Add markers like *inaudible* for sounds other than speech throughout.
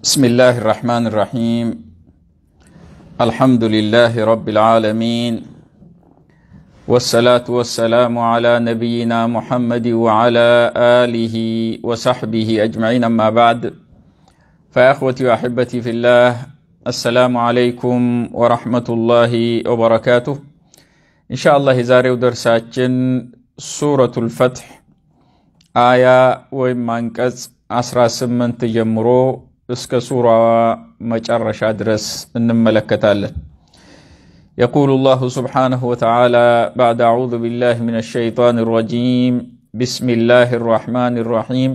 بسم الله الرحمن الرحيم الحمد لله رب العالمين والصلاة والسلام على نبينا محمد وعلى آله وصحبه أجمعين أما بعد فأخوتي وأحبتي في الله السلام عليكم ورحمة الله وبركاته إن شاء الله زاري ودرساتشن سورة الفتح آية ومنكز أسرى سمن تجمرو እስከ ሱራዋ መጨረሻ انما እንመለከታለን። يقول الله سبحانه وتعالى بعد أعوذ بالله من الشيطان الرجيم بسم الله الرحمن الرحيم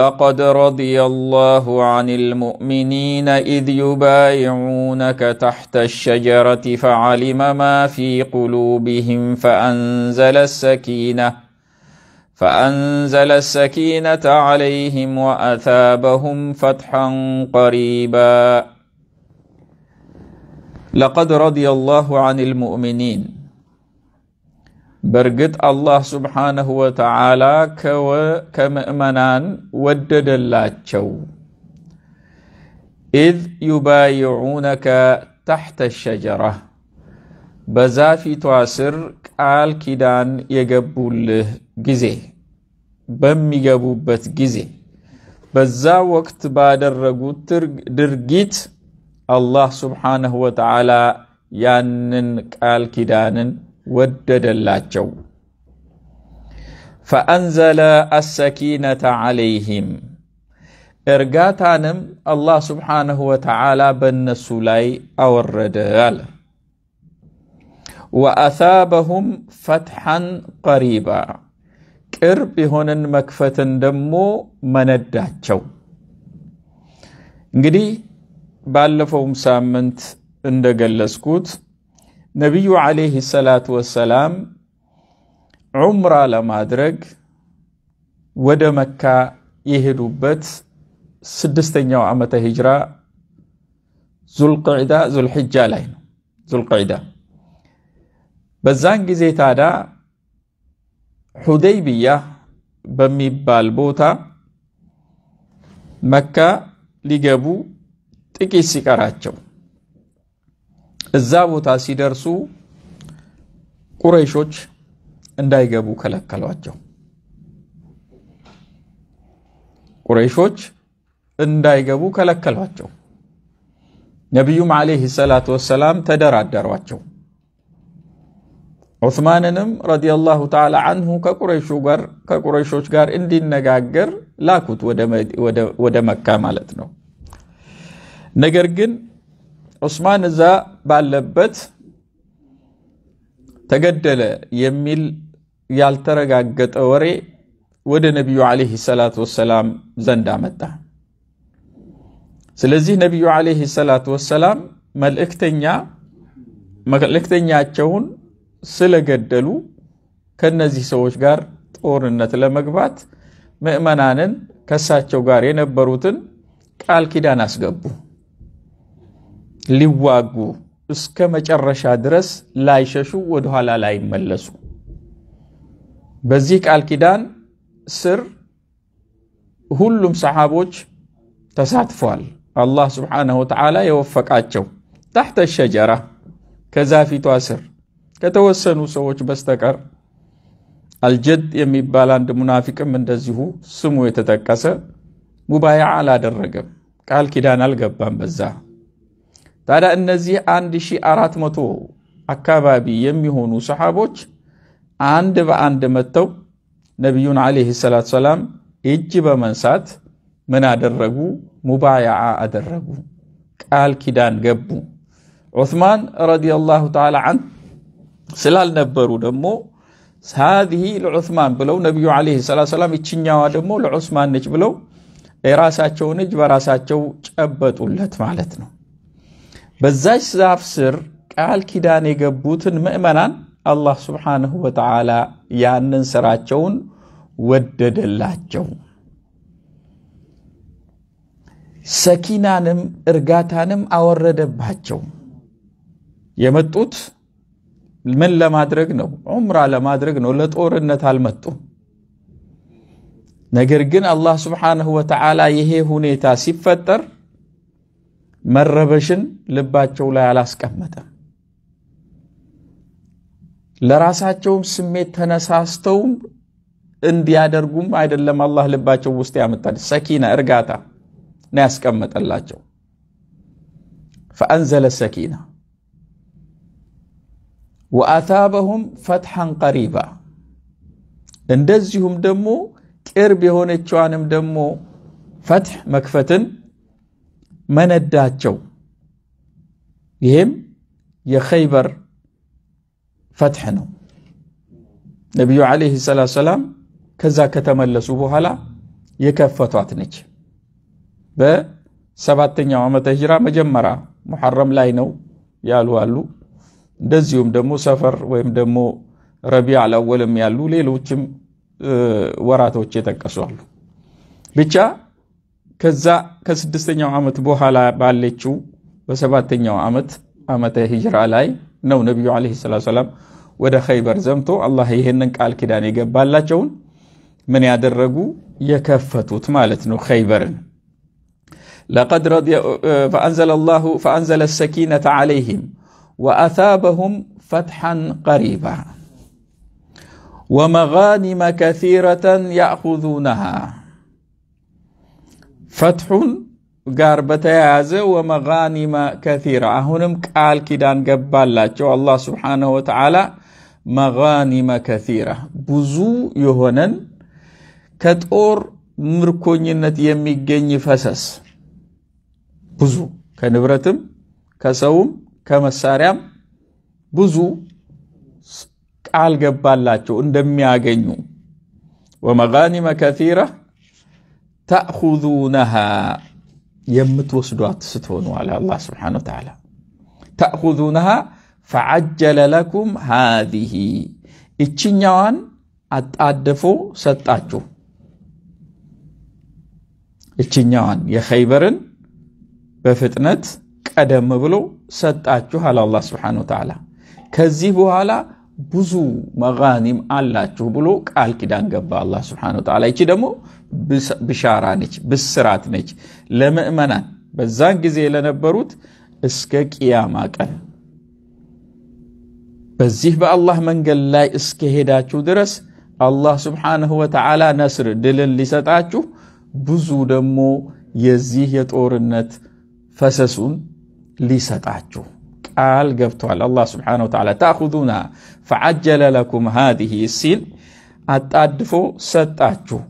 لقد رضي الله عن المؤمنين إذ يبايعونك تحت الشجرة فعلم ما في قلوبهم فأنزل السكينة فأنزل السكينة عليهم وأثابهم فتحا قريبا لقد رضي الله عن المؤمنين برقت الله سبحانه وتعالى كو كمؤمنان ودد الله إذ يبايعونك تحت الشجره በዛ ፊቷ ስር ቃል ኪዳን የገቡልህ ጊዜ በሚገቡበት ጊዜ በዛ ወቅት ባደረጉት ድርጊት አላህ ሱብሓነሁ ወተዓላ ያንን ቃል ኪዳንን ወደደላቸው። ፈአንዘለ አሰኪነተ ዓለይሂም እርጋታንም አላህ ሱብሓነሁ ወተዓላ በእነሱ ላይ አወረደ አለ። ወአሳበሁም ፈትሐን ቀሪባ ቅርብ የሆነን መክፈትን ደግሞ መነዳቸው። እንግዲህ ባለፈውም ሳምንት እንደገለጽኩት ነቢዩ ዓለይህ ሰላት ወሰላም ዑምራ ለማድረግ ወደ መካ የሄዱበት ስድስተኛው ዓመተ ሂጅራ ዙልቅዕዳ ዙልሕጃ ላይ ነው። ዙልቅዕዳ በዛን ጊዜ ታዳ ሁደይቢያ በሚባል ቦታ መካ ሊገቡ ጥቂት ሲቀራቸው እዛ ቦታ ሲደርሱ ቁረይሾች እንዳይገቡ ከለከሏቸው። ቁረይሾች እንዳይገቡ ከለከሏቸው። ነቢዩም ዓለይሂ ሰላቱ ወሰላም ተደራደሯቸው። ዑስማንንም ረዲየላሁ ተዓላ አንሁ ከቁረይሾች ጋር እንዲነጋገር ላኩት ወደ መካ ማለት ነው። ነገር ግን ዑስማን እዛ ባለበት ተገደለ የሚል ያልተረጋገጠ ወሬ ወደ ነቢዩ ዓለይሂ ሰላት ወሰላም ዘንድ አመጣ። ስለዚህ ነቢዩ ዓለይሂ ሰላቱ ወሰላም መልእክተኛ መልእክተኛቸውን ስለገደሉ ከነዚህ ሰዎች ጋር ጦርነት ለመግባት ምዕመናንን ከሳቸው ጋር የነበሩትን ቃል ኪዳን አስገቡ። ሊዋጉ እስከ መጨረሻ ድረስ ላይሸሹ፣ ወደኋላ ላይመለሱ። በዚህ ቃል ኪዳን ስር ሁሉም ሰሓቦች ተሳትፏል። አላህ ስብሓነሁ ወተዓላ የወፈቃቸው ታሕተ ሸጀራ ከዛፊቷ ስር ከተወሰኑ ሰዎች በስተቀር አልጀድ የሚባል አንድ ሙናፊቅም እንደዚሁ ስሙ የተጠቀሰ ሙባያ አላደረገም፣ ቃል ኪዳን አልገባም በዛ። ታዲያ እነዚህ 1400 አካባቢ የሚሆኑ ሰሓቦች አንድ በአንድ መጥተው ነቢዩን ዓለይሂ ሰላት ሰላም እጅ በመንሳት ምን አደረጉ? ሙባያ አደረጉ፣ ቃል ኪዳን ገቡ። ዑስማን ረዲየላሁ ተዓላ አንሁ ስላልነበሩ ደግሞ ሃዚህ ልዑስማን ብለው ነቢዩ ዓለይሂ ሰላቱ ሰላም ይችኛዋ ደግሞ ለዑስማን ነች ብለው የራሳቸውን እጅ በራሳቸው ጨበጡለት ማለት ነው። በዛች ዛፍ ስር ቃል ኪዳን የገቡትን ምእመናን አላህ ሱብሓነሁ ወተዓላ ያንን ስራቸውን ወደደላቸው። ሰኪናንም እርጋታንም አወረደባቸው የመጡት ምን ለማድረግ ነው? ዑምራ ለማድረግ ነው። ለጦርነት አልመጡም። ነገር ግን አላህ ስብሓንሁ ወተዓላ ይሄ ሁኔታ ሲፈጠር መረበሽን ልባቸው ላይ አላስቀመጠም። ለራሳቸውም ስሜት ተነሳስተውም እንዲያደርጉም አይደለም አላህ ልባቸው ውስጥ ያመጣል። ሰኪና እርጋታ ነው ያስቀመጠላቸው። ፈአንዘለ ሰኪና وآثابهم فتحا قريبا اندزهم دمو كير بيهون اتشوانهم دمو فتح مكفتن من الداتشو يهم يخيبر فتحنو نبي عليه الصلاة والسلام كذا كتمل سبوها لا يكفتو عتنج ب سبعة تنيا عمت مجمرة محرم لاينو يالوالو እንደዚሁም ደግሞ ሰፈር ወይም ደግሞ ረቢዕ አልአወልም ያሉ ሌሎችም ወራቶች የጠቀሱ አሉ። ብቻ ከዛ ከስድስተኛው ዓመት በኋላ ባለችው በሰባተኛው ዓመት ዓመተ ሂጅራ ላይ ነው ነቢዩ ዓለይሂ ሰላቱ ሰላም ወደ ኸይበር ዘምቶ አላህ ይህንን ቃል ኪዳን የገባላቸውን ምን ያደረጉ የከፈቱት ማለት ነው ኸይበርን። ፈአንዘለ ሰኪነተ ዓለይሂም وأثابهم فتحا قريبا ومغانم كثيرة يأخذونها فتح قاربة هذا ومغانم كثيرة أهنم قال كدان قبالة الله سبحانه وتعالى مغانم كثيرة بزو يهونن كتور مركون ينت يمي فسس بزو كنبرتم كسوم ከመሳሪያም ብዙ ቃል ገባላቸው እንደሚያገኙ ወመጋኒመ ከሲራ ተእኹዙነሃ የምትወስዷት ስትሆኑ አለ አላህ ስብሓነ ወተዓላ ተእኹዙነሃ ፈዓጀለ ለኩም ሃዚህ ይችኛዋን አጣድፎ ሰጣችሁ ይችኛዋን የኸይበርን በፍጥነት ቀደም ብሎ ሰጣችሁ አለ አላህ ሱብሓነሁ ወተዓላ። ከዚህ በኋላ ብዙ መጋኒም አላችሁ ብሎ ቃል ኪዳን ገባ አላህ ሱብሓነሁ ወተዓላ። ይቺ ደግሞ ብሻራ ነች፣ ብስራት ነች ለምእመናን በዛን ጊዜ ለነበሩት እስከ ቅያማ ቀን በዚህ በአላህ መንገድ ላይ እስከሄዳችሁ ድረስ አላህ ሱብሓነሁ ወተዓላ ነስር ድልን ሊሰጣችሁ ብዙ ደግሞ የዚህ የጦርነት ፈሰሱን ሊሰጣችሁ ቃል ገብቷል። አላህ ስብሓነሁ ወተዓላ ታእኹዙና ፈዐጀለ ለኩም ሃዚህ ሲል አጣድፎ ሰጣችሁ።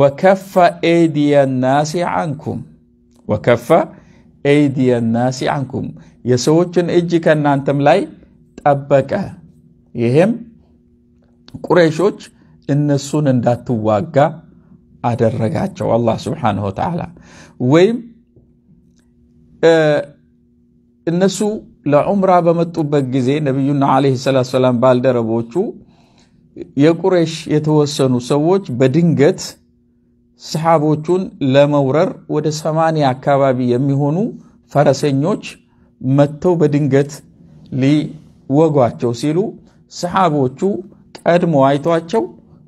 ወከፈ ኤይዲየ ናሲ አንኩም ወከፈ ኤይዲየ ናሲ አንኩም የሰዎችን እጅ ከእናንተም ላይ ጠበቀ። ይህም ቁረይሾች እነሱን እንዳትዋጋ አደረጋቸው አላህ ስብሓነሁ ወተዓላ ወይም እነሱ ለዑምራ በመጡበት ጊዜ ነቢዩና ዓለይሂ ሰላቱ ሰላም ባልደረቦቹ የቁሬሽ የተወሰኑ ሰዎች በድንገት ሰሓቦቹን ለመውረር ወደ ሰማንያ አካባቢ የሚሆኑ ፈረሰኞች መጥተው በድንገት ሊወጓቸው ሲሉ ሰሓቦቹ ቀድሞ አይቷቸው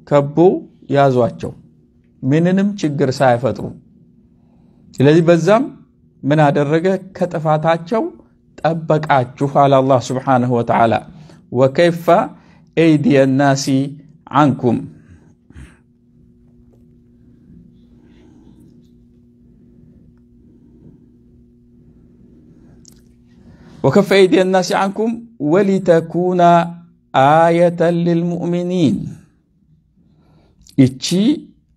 ከቦ ያዟቸው፣ ምንንም ችግር ሳይፈጥሩ። ስለዚህ በዛም ምን አደረገ? ከጥፋታቸው أجوه على الله سبحانه وتعالى وكيف أيدي الناس عنكم وكف أيدي الناس عنكم ولتكون آية للمؤمنين إتشي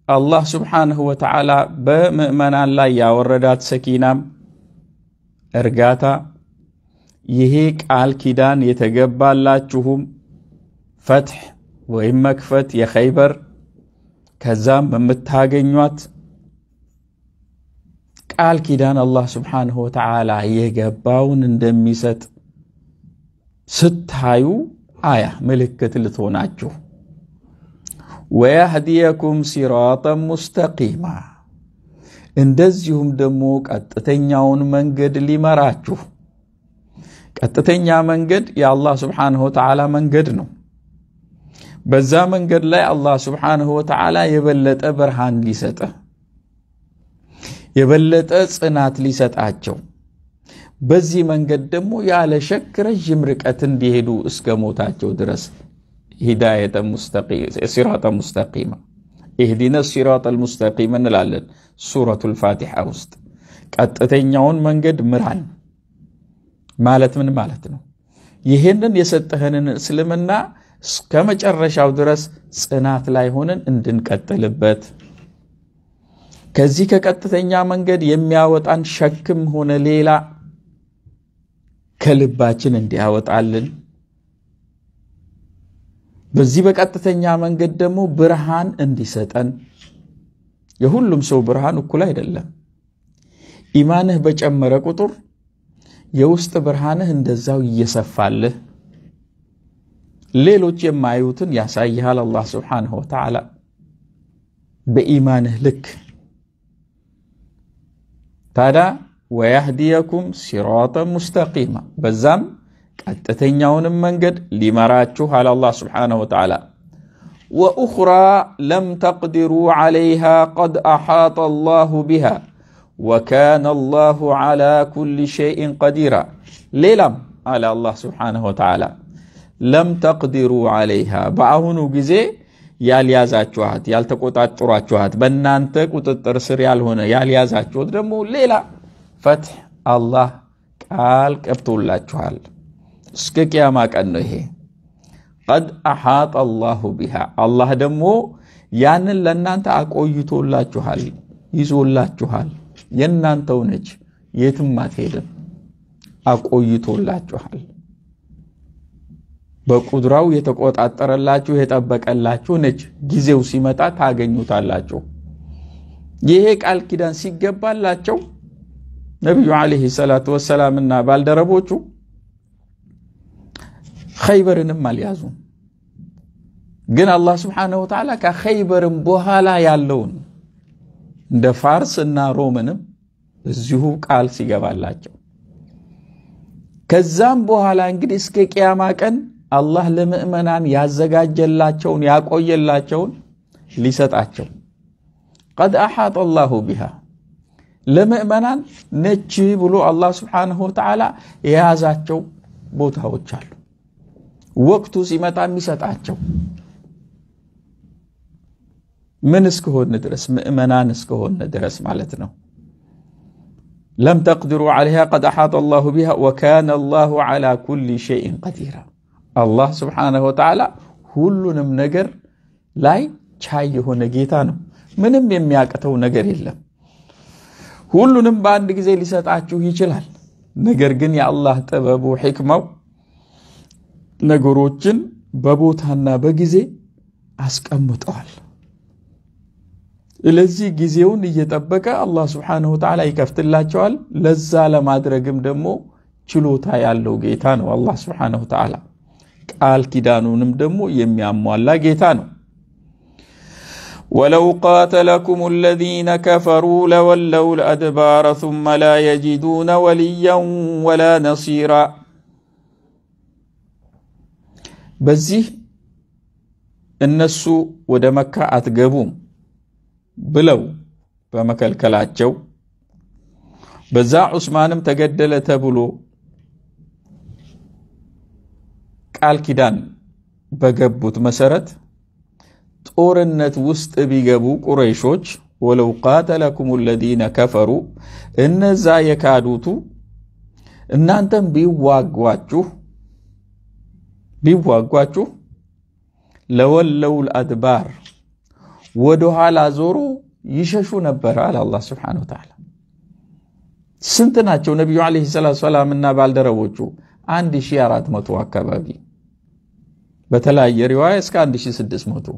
الله سبحانه وتعالى بمؤمنان لا يا وردات سكينة إرقاتا ይሄ ቃል ኪዳን የተገባላችሁም ፈትሕ ወይም መክፈት የኸይበር ከዛም በምታገኟት ቃል ኪዳን አላህ ስብሓንሁ ወተዓላ የገባውን እንደሚሰጥ ስታዩ አያ ምልክት ልትሆናችሁ ወያህዲየኩም ሲራጠን ሙስተቂማ እንደዚሁም ደግሞ ቀጥተኛውን መንገድ ሊመራችሁ ቀጥተኛ መንገድ የአላህ ስብሓንሁ ወተዓላ መንገድ ነው። በዛ መንገድ ላይ አላህ ስብሓንሁ ወተዓላ የበለጠ ብርሃን ሊሰጠ የበለጠ ጽናት ሊሰጣቸው በዚህ መንገድ ደግሞ ያለ ሸክ ረዥም ርቀት እንዲሄዱ እስከ ሞታቸው ድረስ ሂዳየተ ሙስተቂማ ኢህዲነ ሲራጠ ልሙስተቂም እንላለን ሱረቱ ልፋቲሓ ውስጥ ቀጥተኛውን መንገድ ምራን። ማለት ምን ማለት ነው? ይህንን የሰጠህንን እስልምና እስከ መጨረሻው ድረስ ጽናት ላይ ሆነን እንድንቀጥልበት ከዚህ ከቀጥተኛ መንገድ የሚያወጣን ሸክም ሆነ ሌላ ከልባችን እንዲያወጣልን በዚህ በቀጥተኛ መንገድ ደግሞ ብርሃን እንዲሰጠን። የሁሉም ሰው ብርሃን እኩል አይደለም። ኢማንህ በጨመረ ቁጥር የውስጥ ብርሃንህ እንደዛው እየሰፋልህ ሌሎች የማዩትን ያሳይሃል። አላህ ስብሓንሁ ወተዓላ በኢማንህ ልክ ታዲያ ወያህዲየኩም ሲራጠን ሙስተቂማ በዛም ቀጥተኛውንም መንገድ ሊመራችሁ አለ አላህ ስብሓንሁ ወተዓላ። ወኡኽራ ለም ተቅድሩ ዓለይሃ ቀድ አሓጠ አላሁ ቢሃ وكان الله على كل شيء قديرا ليلم على الله سبحانه وتعالى لم تقدروا عليها بعهنو جزي ያልያዛ ጨዋት ያልተቆጣጠሯ ጨዋት በእናንተ ቁጥጥር ስር ያልሆነ ያልያዛ ደግሞ ሌላ ፈትህ አላህ ቃል ቀብቶላችኋል እስከ ቅያማ ቀን ነው ይሄ قد أحاط الله بها الله دمو يانن لنانتا أكو يتولاتشوهال يزولاتشوهال የእናንተው ነች፣ የትም አትሄድም። አቆይቶላችኋል። በቁድራው የተቆጣጠረላችሁ የጠበቀላችሁ ነች። ጊዜው ሲመጣ ታገኙታላችሁ። ይሄ ቃል ኪዳን ሲገባላቸው ነቢዩ ዓለይሂ ሰላቱ ወሰላምና ባልደረቦቹ ኸይበርንም አልያዙም። ግን አላህ ስብሓነሁ ወተዓላ ከኸይበርም በኋላ ያለውን እንደ ፋርስ እና ሮምንም እዚሁ ቃል ሲገባላቸው ከዛም በኋላ እንግዲህ እስከ ቅያማ ቀን አላህ ለምእመናን ያዘጋጀላቸውን ያቆየላቸውን ሊሰጣቸው ቀድ አሓጠ አላሁ ቢሃ ለምእመናን ነች ብሎ አላህ ስብሓንሁ ወተዓላ የያዛቸው ቦታዎች አሉ። ወቅቱ ሲመጣ የሚሰጣቸው من اسكه ندرس مأمنان اسكه ندرس معلتنا لم تقدروا عليها قد أحاط الله بها وكان الله على كل شيء قدير الله سبحانه وتعالى كل نمنقر لاي شايه نجيتان من أم يأكتو نجر إلا كل نمبان نجزي لسات عجوه يجلال نجر يا الله تبابو حكمه نجروتشن بابو تهنا بجزي أسك أمت أهل لزي جيزيون يتبكى الله سبحانه وتعالى يكفت الله شوال لزا لما درقم دمو چلو تايالو جيتانو الله سبحانه وتعالى قال كدانو نمدمو يميامو الله جيتانو ولو قاتلكم الذين كفروا لولوا الأدبار ثم لا يجدون وليا ولا نصيرا بزي النسو ودمك أتقبوم ብለው በመከልከላቸው በዛ ዑስማንም ተገደለ ተብሎ ቃል ኪዳን በገቡት መሰረት ጦርነት ውስጥ ቢገቡ ቁረይሾች ወለው ቃተለኩም ለዚነ ከፈሩ እነዛ የካዱቱ እናንተም ቢዋጓችሁ ቢዋጓችሁ ለወለው ልአድባር ወደ ኋላ ዞሮ ይሸሹ ነበረ አለ አላህ ስብሓነ ወተዓላ። ስንት ናቸው ነቢዩ ዓለይሂ ሰላቱ ሰላም እና ባልደረቦቹ? 1400 አካባቢ በተለያየ ሪዋያ እስከ 1600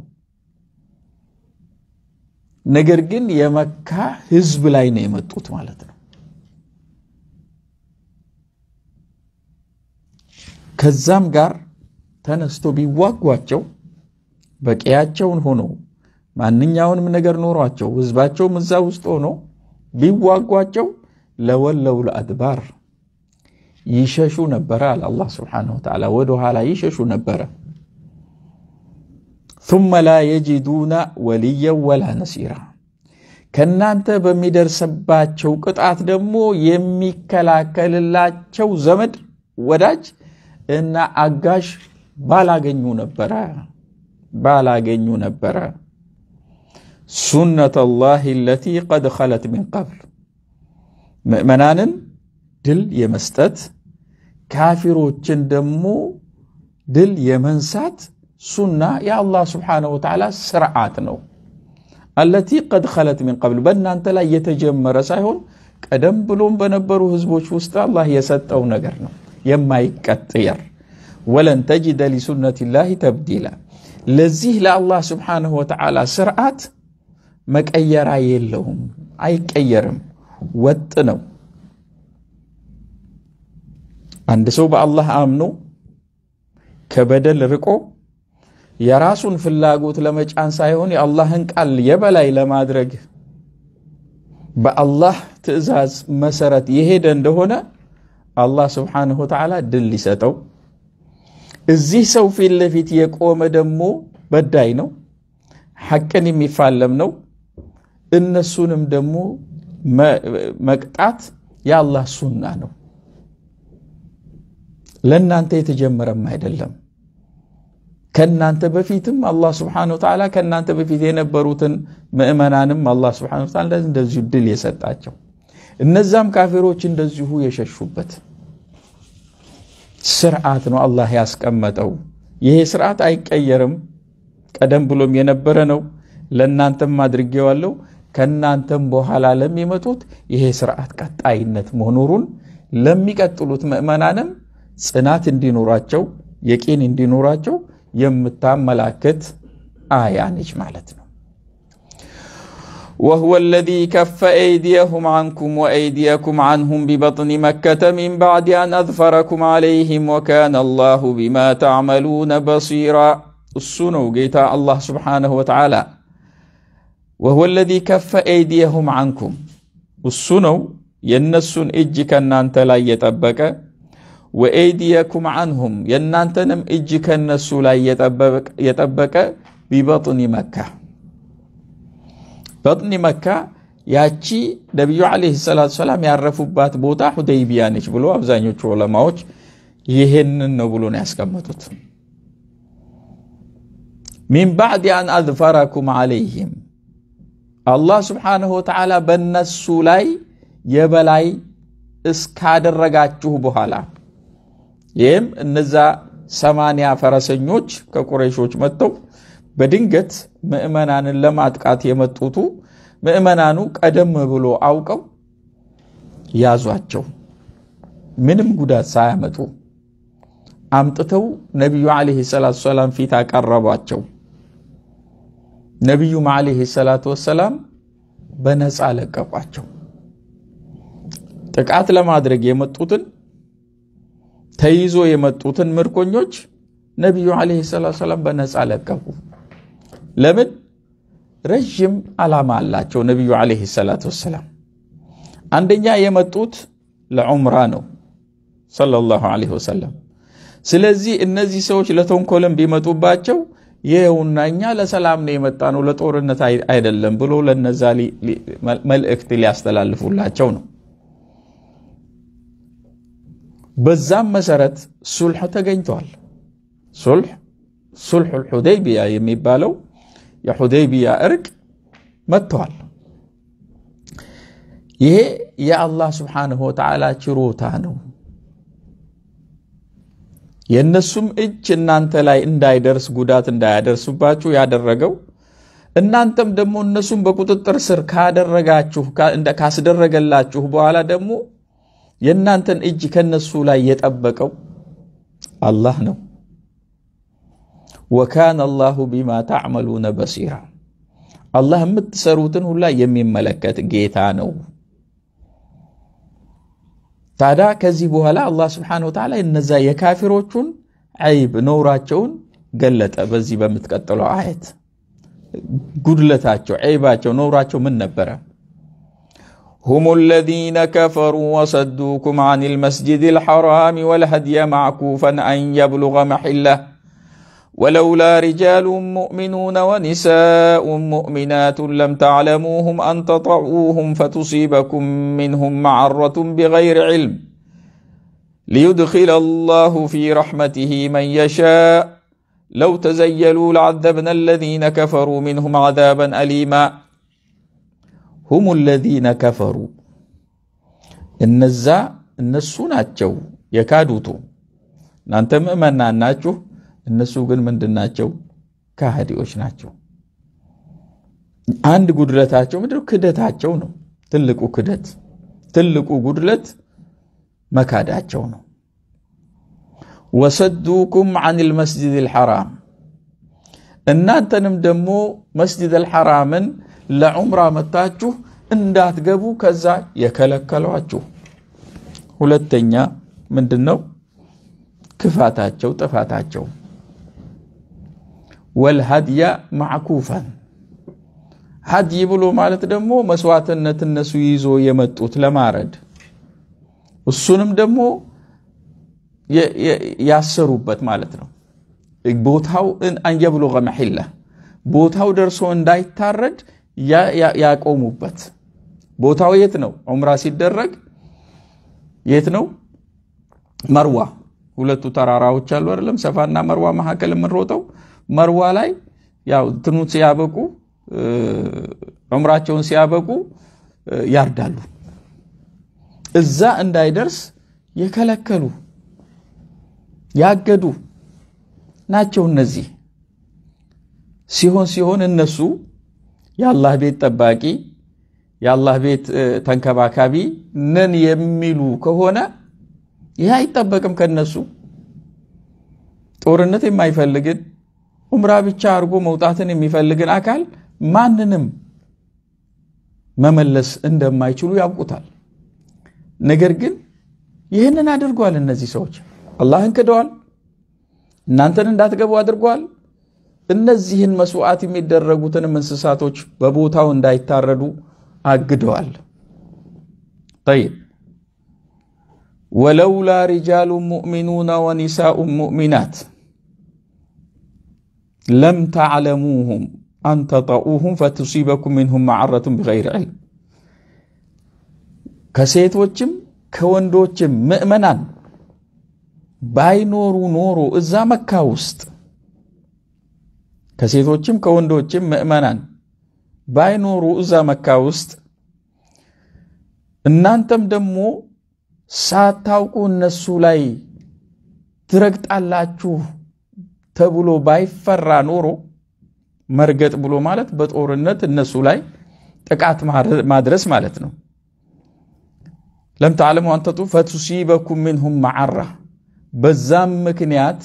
ነገር ግን የመካ ህዝብ ላይ ነው የመጡት ማለት ነው። ከዛም ጋር ተነስቶ ቢዋጓቸው በቀያቸውን ሆነው? ማንኛውንም ነገር ኖሯቸው ህዝባቸውም እዛ ውስጥ ሆኖ ቢዋጓቸው ለወለው ለአድባር ይሸሹ ነበረ አለ አላህ ስብሓነሁ ወተዓላ ወደኋላ ይሸሹ ነበረ ثم ላ يجدون وليا ወላ ነሲራ፣ ከእናንተ በሚደርስባቸው ቅጣት ደግሞ የሚከላከልላቸው ዘመድ ወዳጅ እና አጋዥ ባላገኙ ነበረ ባላገኙ ነበረ سنة الله التي قد خلت من قبل منان دل يمستت كافر تندمو دل يمنسات سنة يا الله سبحانه وتعالى سرعاتنا التي قد خلت من قبل بنا أنت لا يتجمر سيهون قدم بلوم بنبرو هزبوش وسط الله يسد أو نقرنا يما يكتير ولن تجد لسنة الله تبديلا لزيه لا الله سبحانه وتعالى سرعات መቀየራ የለውም፣ አይቀየርም፣ ወጥ ነው። አንድ ሰው በአላህ አምኖ ከበደል ርቆ የራሱን ፍላጎት ለመጫን ሳይሆን የአላህን ቃል የበላይ ለማድረግ በአላህ ትዕዛዝ መሰረት የሄደ እንደሆነ አላህ ስብሓንሁ ወተዓላ ድል ሊሰጠው፣ እዚህ ሰው ፊት ለፊት የቆመ ደግሞ በዳይ ነው፣ ሐቅን የሚፋለም ነው። እነሱንም ደግሞ መቅጣት የአላህ ሱና ነው። ለእናንተ የተጀመረም አይደለም። ከእናንተ በፊትም አላህ ስብሓነሁ ወተዓላ ከእናንተ በፊት የነበሩትን ምእመናንም አላህ ስብሓነሁ ወተዓላ እንደዚሁ ድል የሰጣቸው እነዛም ካፊሮች እንደዚሁ የሸሹበት ስርዓት ነው አላህ ያስቀመጠው። ይሄ ስርዓት አይቀየርም። ቀደም ብሎም የነበረ ነው። ለእናንተም አድርጌዋለሁ كنانتم بوها لا لمي متوت يهي سرعات قطع اينات مهنورون لمي قطلوت مأمانانم سنات اندي نوراتشو يكين اندي نوراتشو يمتام ملاكت آيانيش مالتنا وهو الذي كف أيديهم عنكم وأيديكم عنهم ببطن مكة من بعد أن أظفركم عليهم وكان الله بما تعملون بصيرا السنو جيتا الله سبحانه وتعالى وهو الذي كف أيديهم عنكم السنو ينسون إجي كان نانتا لا يتبك وأيديكم عنهم نم إجي كان لا يتبك, يتبك ببطن مكة بطن مكة ያቺ ነቢዩ አለህ ሰላት ሰላም ያረፉባት ቦታ ሁደይቢያ ነች ብሎ አብዛኞቹ ዑለማዎች ይህንን ነው ብሎ ነው ያስቀመጡት ሚን ባዕድ አን አዝፈረኩም አለይህም አላህ ስብሓንሁ ወተዓላ በነሱ ላይ የበላይ እስካደረጋችሁ በኋላ ይህም እነዛ ሰማንያ ፈረሰኞች ከቁረይሾች መጥተው በድንገት ምዕመናንን ለማጥቃት የመጡቱ ምዕመናኑ ቀደም ብሎ አውቀው ያዟቸው፣ ምንም ጉዳት ሳያመጡ አምጥተው ነቢዩ ዓለይሂ ሰላቱ ሰላም ፊት አቀረቧቸው። ነቢዩም ዓለይሂ ሰላቱ ወሰላም በነፃ ለቀቋቸው። ጥቃት ለማድረግ የመጡትን ተይዞ የመጡትን ምርኮኞች ነቢዩ ዓለይሂ ሰላቱ ወሰላም በነፃ ለቀቁ። ለምን? ረዥም ዓላማ አላቸው ነቢዩ ዓለይሂ ሰላቱ ወሰላም። አንደኛ የመጡት ለዑምራ ነው ሰለላሁ ዓለይሂ ወሰለም። ስለዚህ እነዚህ ሰዎች ለተንኮልም ቢመጡባቸው ይኸውና እኛ ለሰላም ነው የመጣ ነው ለጦርነት አይደለም ብሎ ለነዛ መልእክት ሊያስተላልፉላቸው ነው። በዛም መሰረት ሱልሕ ተገኝቷል። ሱልሕ ሱልሑል የሚባለው የሑደይቢያ እርቅ መጥተዋል። ይሄ የአላህ ስብሓንሁ ወተዓላ ችሮታ ነው። የእነሱም እጅ እናንተ ላይ እንዳይደርስ ጉዳት እንዳያደርስባችሁ ያደረገው እናንተም ደግሞ እነሱም በቁጥጥር ስር ካደረጋችሁ ካስደረገላችሁ በኋላ ደግሞ የእናንተን እጅ ከነሱ ላይ የጠበቀው አላህ ነው። ወካን አላሁ ቢማ ተዕመሉነ በሲራ አላህ የምትሰሩትን ሁላ የሚመለከት ጌታ ነው። تادا كذبوها لا الله سبحانه وتعالى إن النزا يكافروتون عيب نوراتون قلت أبزي بمتكتلو آيت قلتاتو عيباتو نوراتو من نبرة هم الذين كفروا وصدوكم عن المسجد الحرام والهدي معكوفا أن يبلغ محله ولولا رجال مؤمنون ونساء مؤمنات لم تعلموهم أن تطعوهم فتصيبكم منهم معرة بغير علم ليدخل الله في رحمته من يشاء لو تزيلوا لعذبنا الذين كفروا منهم عذابا أليما هم الذين كفروا እነዛ እነሱ ናቸው يكادوتو نانتم ምእመናን ናችሁ እነሱ ግን ምንድናቸው? ካህዲዎች ናቸው። አንድ ጉድለታቸው ምድ ክደታቸው ነው። ትልቁ ክደት፣ ትልቁ ጉድለት መካዳቸው ነው። ወሰዱኩም ዐኒል መስጂዲል ልሐራም እናንተንም ደግሞ መስጂደል ልሐራምን ለዑምራ መታችሁ እንዳትገቡ ከዛ የከለከሏችሁ። ሁለተኛ ምንድን ነው ክፋታቸው፣ ጥፋታቸው ወልሀድያ ማዕኩፈን ሀድይ ብሎ ማለት ደግሞ መስዋዕትነት እነሱ ይዞ የመጡት ለማረድ እሱንም ደግሞ ያሰሩበት ማለት ነው። ቦታው አንየብሎገ መሒላ ቦታው ደርሶ እንዳይታረድ ያቆሙበት ቦታው የት ነው? ዑምራ ሲደረግ የት ነው? መርዋ። ሁለቱ ተራራዎች አሉ አይደለም? ሰፋና መርዋ መካከል የምንሮጠው መርዋ ላይ ያው ትኑት ሲያበቁ ዑምራቸውን ሲያበቁ ያርዳሉ። እዛ እንዳይደርስ የከለከሉ ያገዱ ናቸው። እነዚህ ሲሆን ሲሆን እነሱ የአላህ ቤት ጠባቂ የአላህ ቤት ተንከባካቢ ነን የሚሉ ከሆነ ይህ አይጠበቅም ከነሱ ጦርነት የማይፈልግን ኡምራ ብቻ አድርጎ መውጣትን የሚፈልግን አካል ማንንም መመለስ እንደማይችሉ ያውቁታል። ነገር ግን ይህንን አድርጓል። እነዚህ ሰዎች አላህን ክደዋል፣ እናንተን እንዳትገቡ አድርጓል። እነዚህን መስዋዕት የሚደረጉትንም እንስሳቶች በቦታው እንዳይታረዱ አግደዋል። ጠይብ ወለውላ ሪጃሉ ሙእሚኑና ወኒሳኡ ሙእሚናት ለም ተዕለሙሁም አንተጠኡሁም ፈቱሲበኩም ሚንሁም መዓረቱን ቢገይር ዕልም ከሴቶችም ከወንዶችም ምእመናን ባይኖሩ ኖሮ እዛ መካ ውስጥ ከሴቶችም ከወንዶችም ምእመናን ባይኖሩ እዛ መካ ውስጥ እናንተም ደግሞ ሳታውቁ እነሱ ላይ ትረግጣላችሁ ተብሎ ባይፈራ ኖሮ መርገጥ ብሎ ማለት በጦርነት እነሱ ላይ ጥቃት ማድረስ ማለት ነው። ለም አንተጡ ፈቱሲበኩም ምንሁም መዓራ፣ በዛም ምክንያት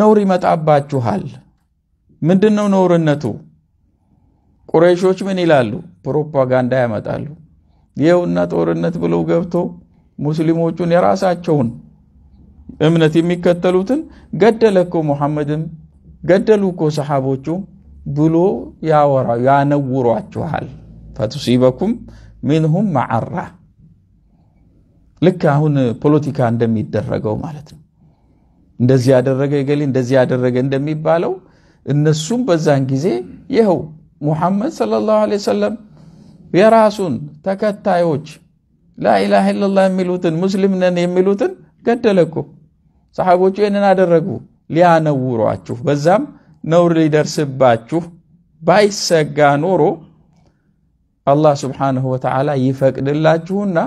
ነውር ይመጣባችኋል። ምንድን ነው ነውርነቱ? ቁረይሾች ምን ይላሉ? ፕሮፓጋንዳ ያመጣሉ። ይኸውና ጦርነት ብለው ገብቶ ሙስሊሞቹን የራሳቸውን እምነት የሚከተሉትን ገደለ እኮ ገደሉኮ ገደሉ እኮ ሰሓቦቹ ብሎ ያወራ ያነውሯችኋል። ፈቱሲበኩም ሚንሁም መዓራ ልክ አሁን ፖለቲካ እንደሚደረገው ማለት ነው። እንደዚህ ያደረገ ገሌ እንደዚህ ያደረገ እንደሚባለው እነሱም በዛን ጊዜ ይኸው ሙሐመድ ሰለላሁ ዐለይሂ ወሰለም የራሱን ተከታዮች ላኢላሃ ኢለላህ የሚሉትን ሙስሊም ነን የሚሉትን ገደለ እኮ ሰሓቦቹ ይህንን አደረጉ ሊያነውሯችሁ፣ በዛም ነውር ሊደርስባችሁ ባይሰጋ ኖሮ አላህ ስብሓንሁ ወተዓላ ይፈቅድላችሁና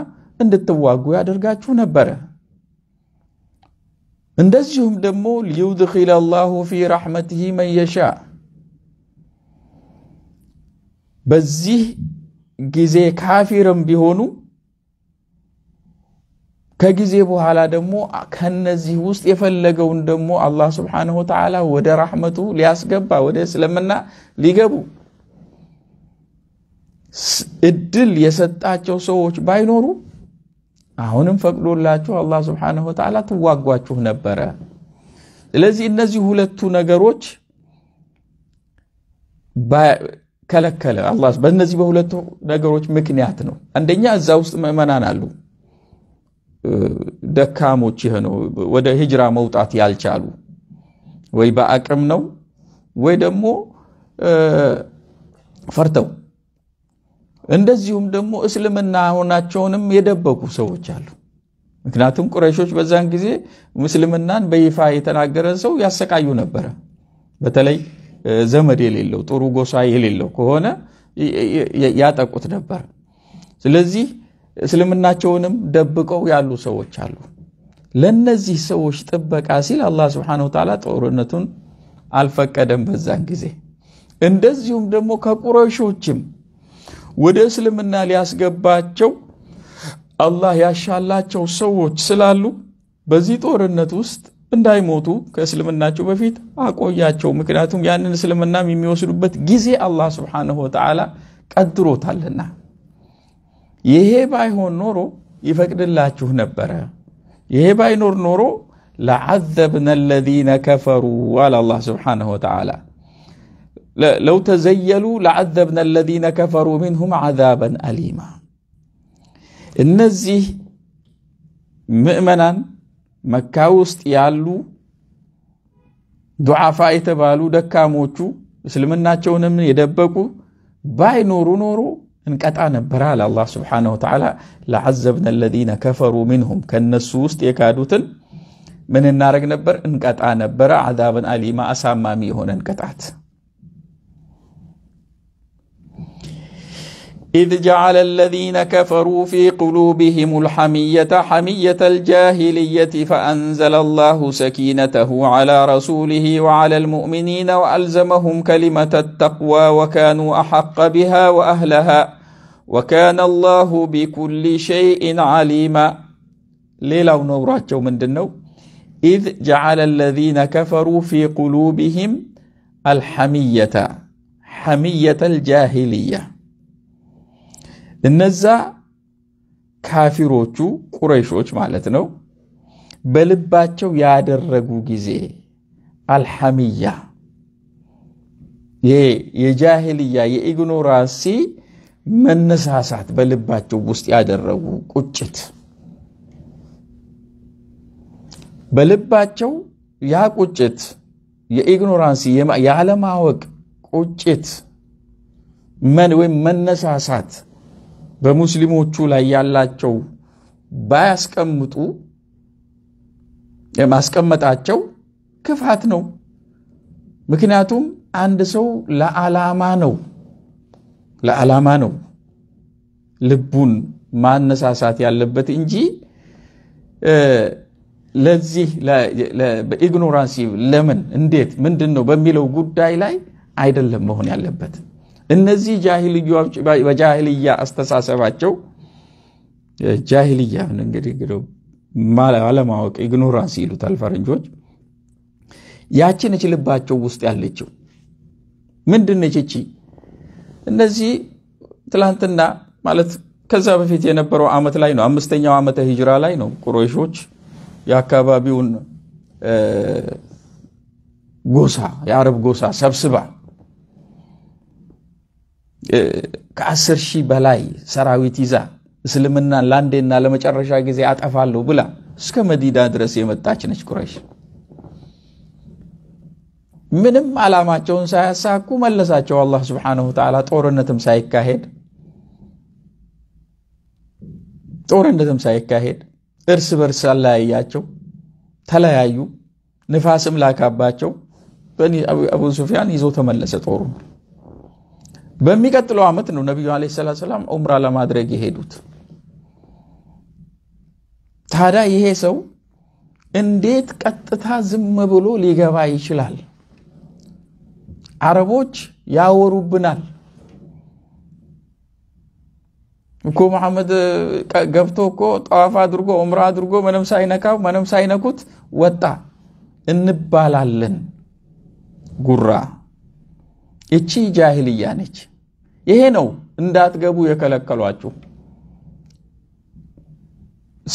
እንድትዋጉ ያደርጋችሁ ነበረ። እንደዚሁም ደግሞ ሊዩድኪል አላሁ ፊ ረሕመትህ መን የሻ በዚህ ጊዜ ካፊርም ቢሆኑ ከጊዜ በኋላ ደግሞ ከነዚህ ውስጥ የፈለገውን ደግሞ አላህ ስብሓነሁ ወተዓላ ወደ ራሕመቱ ሊያስገባ ወደ እስልምና ሊገቡ እድል የሰጣቸው ሰዎች ባይኖሩ አሁንም ፈቅዶላችሁ አላህ ስብሓነሁ ወተዓላ ትዋጓችሁ ነበረ። ስለዚህ እነዚህ ሁለቱ ነገሮች ከለከለ። አላህ በእነዚህ በሁለቱ ነገሮች ምክንያት ነው። አንደኛ እዛ ውስጥ ምእመናን አሉ። ደካሞች ይሄ ወደ ሂጅራ መውጣት ያልቻሉ ወይ በአቅም ነው ወይ ደግሞ ፈርተው እንደዚሁም ደግሞ እስልምና ሆናቸውንም የደበቁ ሰዎች አሉ። ምክንያቱም ቁረሾች በዛን ጊዜ ሙስልምናን በይፋ የተናገረ ሰው ያሰቃዩ ነበረ። በተለይ ዘመድ የሌለው ጥሩ ጎሳ የሌለው ከሆነ ያጠቁት ነበር። ስለዚህ እስልምናቸውንም ደብቀው ያሉ ሰዎች አሉ። ለነዚህ ሰዎች ጥበቃ ሲል አላህ ስብሐነሁ ወተዓላ ጦርነቱን አልፈቀደም በዛን ጊዜ። እንደዚሁም ደግሞ ከቁረይሾችም ወደ እስልምና ሊያስገባቸው አላህ ያሻላቸው ሰዎች ስላሉ በዚህ ጦርነት ውስጥ እንዳይሞቱ ከእስልምናቸው በፊት አቆያቸው። ምክንያቱም ያንን እስልምናም የሚወስዱበት ጊዜ አላህ ስብሐነሁ ወተዓላ ቀድሮታልና። ይሄ ባይሆን ኖሮ ይፈቅድላችሁ ነበረ ይሄ ባይኖር ኖሮ لعذبنا الذين كفروا قال الله سبحانه وتعالى لو تزيلوا لعذبنا الذين كفروا منهم عذابا أليما እነዚህ ምእመናን መካ ውስጥ ያሉ ዱዓፋ የተባሉ ደካሞቹ እስልምናቸውንም የደበቁ ባይኖሩ ኖሮ እንቀጣ ነበር አለ አላህ ስብሓንሁ ተዓላ ለዓዘብነ ለዚነ ከፈሩ ሚንሁም ከነሱ ውስጥ የካዱትን ምን እናደረግ ነበር እንቀጣ ነበረ አዛብን አሊማ አሳማሚ የሆነን ቅጣት إذ جعل الذين كفروا في قلوبهم الحمية حمية الجاهلية فأنزل الله سكينته على رسوله وعلى المؤمنين وألزمهم كلمة التقوى وكانوا أحق بها وأهلها وكان الله بكل شيء عليما ليلة ونورات من دنو إذ جعل الذين كفروا في قلوبهم الحمية حمية الجاهلية እነዛ ካፊሮቹ ቁረይሾች ማለት ነው በልባቸው ያደረጉ ጊዜ አልሐሚያ የጃሂልያ የኢግኖራንሲ መነሳሳት በልባቸው ውስጥ ያደረጉ ቁጭት በልባቸው ያ ቁጭት የኢግኖራንሲ ያለማወቅ ቁጭት ወይም መነሳሳት በሙስሊሞቹ ላይ ያላቸው ባያስቀምጡ የማስቀመጣቸው ክፋት ነው። ምክንያቱም አንድ ሰው ለዓላማ ነው ለዓላማ ነው ልቡን ማነሳሳት ያለበት እንጂ ለዚህ በኢግኖራንሲ ለምን እንዴት ምንድን ነው በሚለው ጉዳይ ላይ አይደለም መሆን ያለበት። እነዚህ ጃሂልያዎች በጃሂልያ አስተሳሰባቸው ጃሂልያ እንግዲህ አለማወቅ ኢግኖራንስ ይሉታል ፈረንጆች። ያችን ልባቸው ውስጥ ያለችው ምንድነች? እቺ እነዚህ ትላንትና ማለት ከዛ በፊት የነበረው ዓመት ላይ ነው፣ አምስተኛው ዓመተ ሂጅራ ላይ ነው ቁረይሾች የአካባቢውን ጎሳ የአረብ ጎሳ ሰብስባ ከአስር ሺህ በላይ ሰራዊት ይዛ እስልምናን ለአንዴና ለመጨረሻ ጊዜ አጠፋለሁ ብላ እስከ መዲና ድረስ የመጣች ነች ቁረሽ። ምንም ዓላማቸውን ሳያሳኩ መለሳቸው አላህ ስብሓነሁ ወተዓላ። ጦርነትም ሳይካሄድ ጦርነትም ሳይካሄድ እርስ በርስ አለያያቸው፣ ተለያዩ። ንፋስም ላካባቸው። አቡ ሱፊያን ይዞ ተመለሰ ጦሩ። በሚቀጥለው ዓመት ነው ነቢዩ ዓለይሂ ሰላቱ ሰላም ዑምራ ለማድረግ የሄዱት። ታዲያ ይሄ ሰው እንዴት ቀጥታ ዝም ብሎ ሊገባ ይችላል? አረቦች ያወሩብናል እኮ መሐመድ ገብቶ እኮ ጠዋፍ አድርጎ ዑምራ አድርጎ ምንም ሳይነካው ምንም ሳይነኩት ወጣ እንባላለን። ጉራ እቺ ጃህልያ ነች። ይሄ ነው እንዳትገቡ የከለከሏችሁ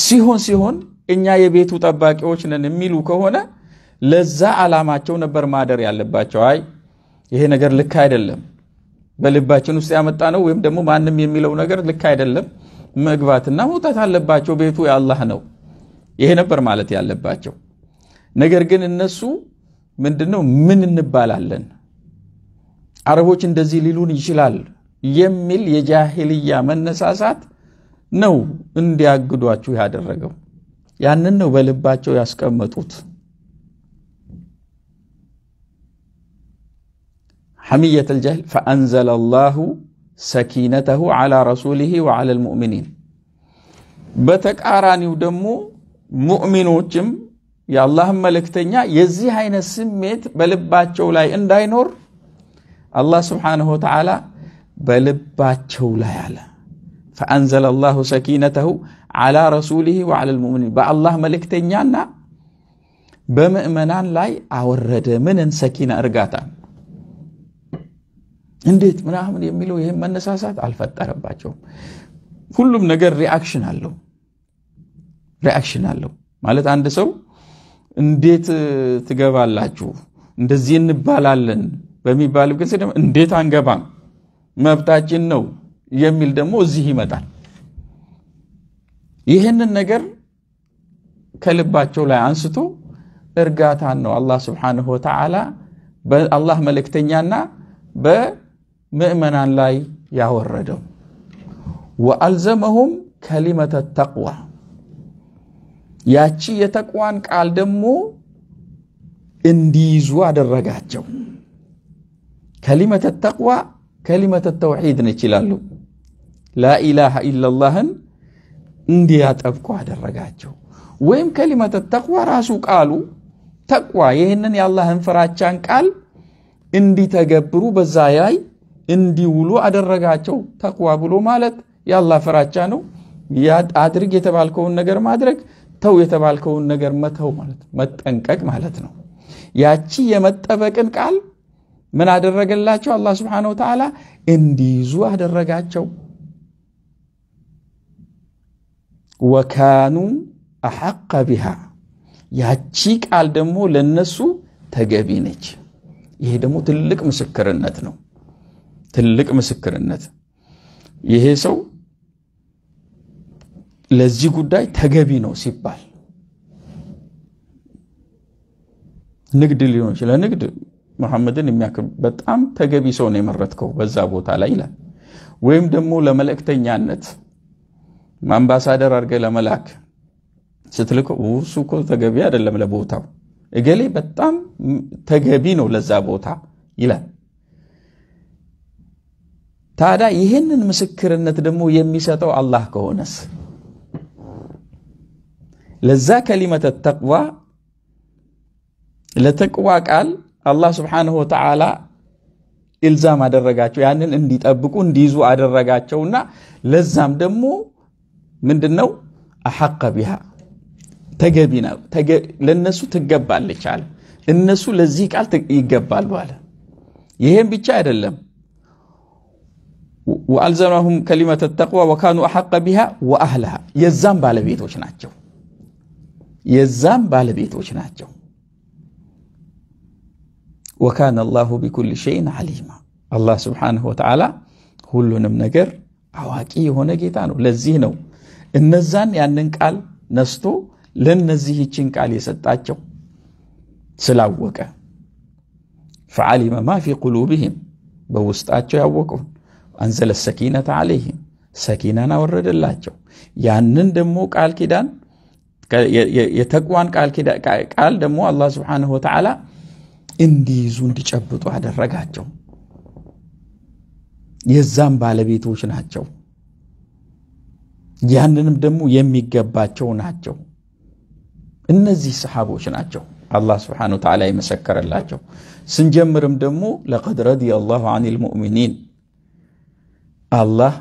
ሲሆን ሲሆን እኛ የቤቱ ጠባቂዎች ነን የሚሉ ከሆነ ለዛ ዓላማቸው ነበር ማደር ያለባቸው። አይ ይሄ ነገር ልክ አይደለም፣ በልባችን ውስጥ ያመጣ ነው ወይም ደግሞ ማንም የሚለው ነገር ልክ አይደለም፣ መግባትና መውጣት አለባቸው። ቤቱ የአላህ ነው። ይሄ ነበር ማለት ያለባቸው። ነገር ግን እነሱ ምንድነው ምን እንባላለን፣ አረቦች እንደዚህ ሊሉን ይችላል የሚል የጃሂልያ መነሳሳት ነው እንዲያግዷችሁ ያደረገው። ያንን ነው በልባቸው ያስቀመጡት። ሐሚየት አልጃህል ፈአንዘለ ላሁ ሰኪነተሁ ዓላ ረሱሊህ ወዓላ አልሙእሚኒን። በተቃራኒው ደግሞ ሙእሚኖችም የአላህን መልእክተኛ የዚህ አይነት ስሜት በልባቸው ላይ እንዳይኖር አላህ ስብሓነሁ ወተዓላ በልባቸው ላይ አለ። ፈአንዘለ ላሁ ሰኪነተሁ ዓላ ረሱሊህ ወዓላ ልሙእሚኒን በአላህ መልእክተኛና በምእመናን ላይ አወረደ። ምንን? ሰኪና እርጋታ። እንዴት ምናምን የሚለው ይህም መነሳሳት አልፈጠረባቸውም። ሁሉም ነገር ሪአክሽን አለው። ሪአክሽን አለው ማለት አንድ ሰው እንዴት ትገባላችሁ እንደዚህ እንባላለን በሚባል ግን እንዴት አንገባም መብታችን ነው የሚል ደግሞ እዚህ ይመጣል። ይህንን ነገር ከልባቸው ላይ አንስቶ እርጋታን ነው አላህ ስብሓንሁ ወተዓላ በአላህ መልእክተኛና በምእመናን ላይ ያወረደው። ወአልዘመሁም ከሊመተ ተቅዋ ያቺ የተቅዋን ቃል ደግሞ እንዲይዙ አደረጋቸው። ከሊመተ ተቅዋ ከሊመተ ተውሒድ ነች ይላሉ። ላኢላሃ ኢለላህን እንዲያጠብቁ አደረጋቸው። ወይም ከሊመተ ተቅዋ ራሱ ቃሉ ተቅዋ ይህንን የአላህን ፍራቻን ቃል እንዲተገብሩ በዛ ላይ እንዲውሉ አደረጋቸው። ተቅዋ ብሎ ማለት የአላህ ፍራቻ ነው። አድርግ የተባልከውን ነገር ማድረግ፣ ተው የተባልከውን ነገር መተው ማለት መጠንቀቅ ማለት ነው። ያቺ የመጠበቅን ቃል ምን አደረገላቸው? አላህ ስብሓነሁ ወተዓላ እንዲይዙ አደረጋቸው። ወካኑ አሐቀ ቢሃ ያቺ ቃል ደግሞ ለነሱ ተገቢ ነች። ይሄ ደግሞ ትልቅ ምስክርነት ነው። ትልቅ ምስክርነት ይሄ ሰው ለዚህ ጉዳይ ተገቢ ነው ሲባል ንግድ ሊሆን ይችላል ንግድ መሐመድን የሚያክል በጣም ተገቢ ሰው ነው የመረጥከው በዛ ቦታ ላይ ይላል። ወይም ደግሞ ለመልእክተኛነት አምባሳደር አድርገህ ለመላክ ስትልከው እሱ እኮ ተገቢ አይደለም ለቦታው፣ እገሌ በጣም ተገቢ ነው ለዛ ቦታ ይላል። ታዲያ ይህንን ምስክርነት ደግሞ የሚሰጠው አላህ ከሆነስ ለዛ ከሊመተ ተቅዋ ለተቅዋ ቃል አላህ ስብሓንሁ ወተዓላ ኢልዛም አደረጋቸው። ያንን እንዲጠብቁ እንዲይዙ አደረጋቸውና ለዛም ደግሞ ምንድን ነው አሐቀ ቢሃ ተገቢ ነው ለእነሱ ትገባለች አለ። እነሱ ለዚህ ቃል ይገባሉ አለ። ይሄም ብቻ አይደለም ወአልዘማሁም ከሊመተ ተቅዋ ወካኑ አሐቀ ቢሃ ወአህልሃ የዛም ባለቤቶች ናቸው። የዛም ባለቤቶች ናቸው። ወካነ አላሁ ቢኩል ሸይን አሊማ አላህ ስብሓንሁ ወተዓላ ሁሉንም ነገር አዋቂ የሆነ ጌታ ነው። ለዚህ ነው እነዛን ያንን ቃል ነስቶ ለነዚህ ይችን ቃል የሰጣቸው ስላወቀ ፈዓሊመ ማ ፊ ቁሉብህም በውስጣቸው ያወቀውን አንዘለ ሰኪነት ዓለይህም ሰኪናን አወረደላቸው። ያንን ደግሞ ቃል ኪዳን የተቅዋን ቃል ደግሞ አላህ ስብሓንሁ ወተዓላ እንዲይዙ እንዲጨብጡ አደረጋቸው። የዛም ባለቤቶች ናቸው። ያንንም ደግሞ የሚገባቸው ናቸው። እነዚህ ሰሓቦች ናቸው። አላህ ስብሓነሁ ወተዓላ የመሰከረላቸው። ስንጀምርም ደግሞ ለቀድ ረዲየላሁ ዐኒል ሙእሚኒን አላህ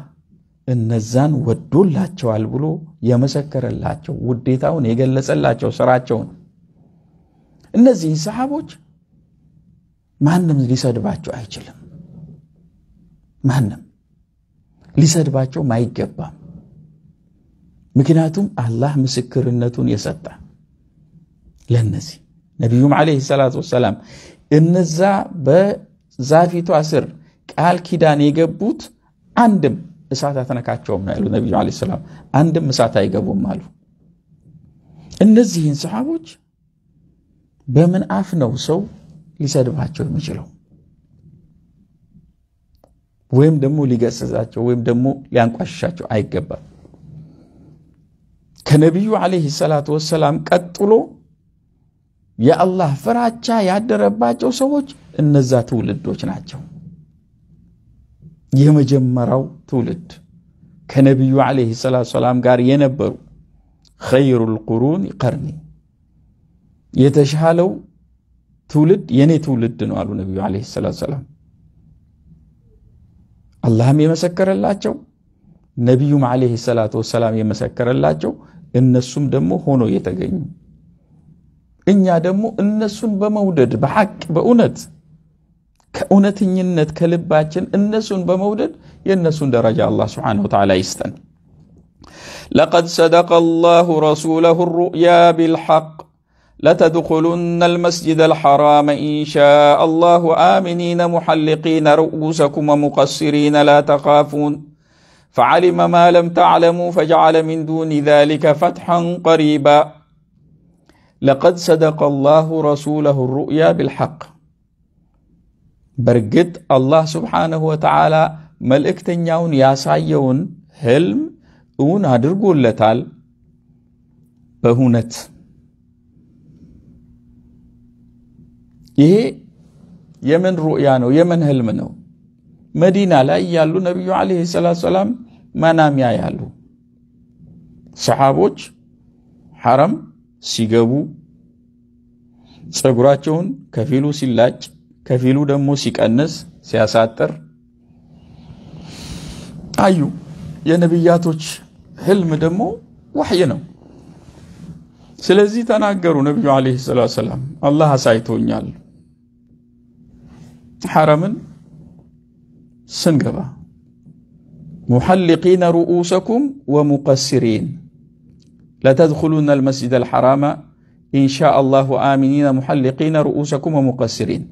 እነዛን ወዶላቸዋል ብሎ የመሰከረላቸው ውዴታውን የገለጸላቸው ስራቸውን እነዚህን ሰሓቦች ማንም ሊሰድባቸው አይችልም። ማንም ሊሰድባቸው አይገባም። ምክንያቱም አላህ ምስክርነቱን የሰጠ ለነዚህ ነቢዩም ዓለይሂ ሰላቱ ወሰላም እነዛ በዛፊቷ ስር ቃል ኪዳን የገቡት አንድም እሳት አትነካቸውም ነው ያሉ ነቢዩ ዓለይሂ ሰላም። አንድም እሳት አይገቡም አሉ። እነዚህን ሰሓቦች በምን አፍ ነው ሰው ሊሰድባቸው የሚችለው ወይም ደግሞ ሊገስጻቸው ወይም ደግሞ ሊያንቋሽሻቸው አይገባም። ከነቢዩ ዓለይሂ ሰላቱ ወሰላም ቀጥሎ የአላህ ፍራቻ ያደረባቸው ሰዎች እነዛ ትውልዶች ናቸው። የመጀመሪያው ትውልድ ከነቢዩ ዓለይሂ ሰላቱ ሰላም ጋር የነበሩ ኸይሩል ቁሩን ቀርኒ የተሻለው ትውልድ የእኔ ትውልድ ነው አሉ ነቢዩ ለ ሰላቱ ሰላም። አላህም የመሰከረላቸው ነቢዩም ለ ሰላት ወሰላም የመሰከረላቸው እነሱም ደግሞ ሆኖ የተገኙ እኛ ደግሞ እነሱን በመውደድ በሐቅ በእውነት ከእውነተኝነት ከልባችን እነሱን በመውደድ የእነሱን ደረጃ አላህ ሱብሓነሁ ወተዓላ ይስጠን። ለቀድ ሰደቀ ላሁ ረሱለሁ ሩእያ ቢልሐቅ لتدخلن المسجد الحرام إن شاء الله آمنين محلقين رؤوسكم ومقصرين لا تخافون فعلم ما لم تعلموا فجعل من دون ذلك فتحا قريبا لقد صدق الله رسوله الرؤيا بالحق برقت الله سبحانه وتعالى መልእክተኛውን ያሳየውን هلم እውን አድርጎለታል بهونت ይሄ የምን ሩእያ ነው? የምን ህልም ነው? መዲና ላይ ያሉ ነቢዩ ዓለይሂ ሰላት ሰላም መናሚያ ያሉ ሰሓቦች ሐረም ሲገቡ ፀጉራቸውን ከፊሉ ሲላጭ ከፊሉ ደግሞ ሲቀንስ ሲያሳጥር አዩ። የነቢያቶች ህልም ደግሞ ወሕይ ነው። ስለዚህ ተናገሩ ነቢዩ ዓለይሂ ሰላት ሰላም አላህ አሳይቶኛል حرم سنقبا محلقين رؤوسكم ومقصرين لا تدخلون المسجد الحرام إن شاء الله آمنين محلقين رؤوسكم ومقصرين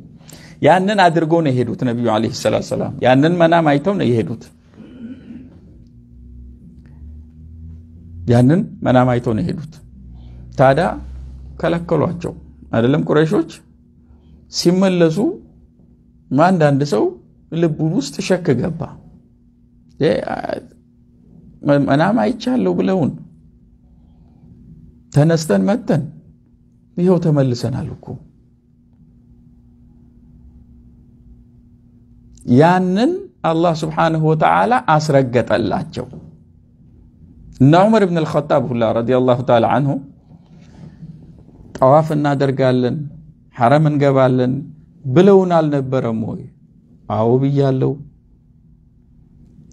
ያንን አድርገው ነው የሄዱት ነቢዩ አለ ሰላት ሰላም ያንን መናም አይተው ነው የሄዱት ያንን መናም አይተው ነው የሄዱት ታዲያ أدلم አይደለም ቁረይሾች ሲመለሱ አንዳንድ ሰው ልቡ ውስጥ ሸክ ገባ። መናም አይቻለሁ ብለውን ተነስተን መተን ይኸው ተመልሰናል እኮ ያንን አላህ ስብሓንሁ ወተዓላ አስረገጠላቸው። እና ዑመር ብን አልኸጣብ ሁላ ረዲየላሁ ተዓላ አንሁ ጠዋፍ እናደርጋለን፣ ሐረም እንገባለን ብለውን አልነበረም ወይ? አዎ ብያለው።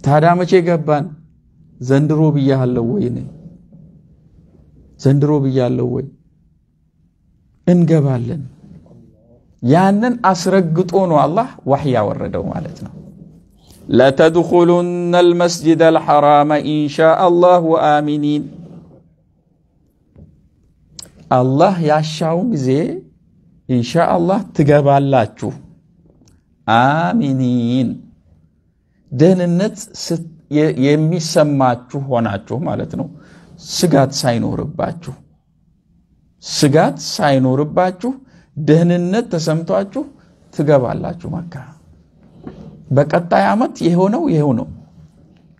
ታዲያ መቼ ገባን? ዘንድሮ ብያለው ወይ? እኔ ዘንድሮ ብያለው ወይ? እንገባለን። ያንን አስረግጦ ነው አላህ ዋህ ያወረደው ማለት ነው። ለተድኹሉነ አልመስጂደ አልሐራመ ኢንሻአላህ ወአሚኒን አላህ ያሻውን ጊዜ ኢንሻአላህ ትገባላችሁ። አሚኒን ደህንነት የሚሰማችሁ ሆናችሁ ማለት ነው። ስጋት ሳይኖርባችሁ ስጋት ሳይኖርባችሁ ደህንነት ተሰምቷችሁ ትገባላችሁ መካ። በቀጣይ ዓመት የሆነው ይሄው ነው።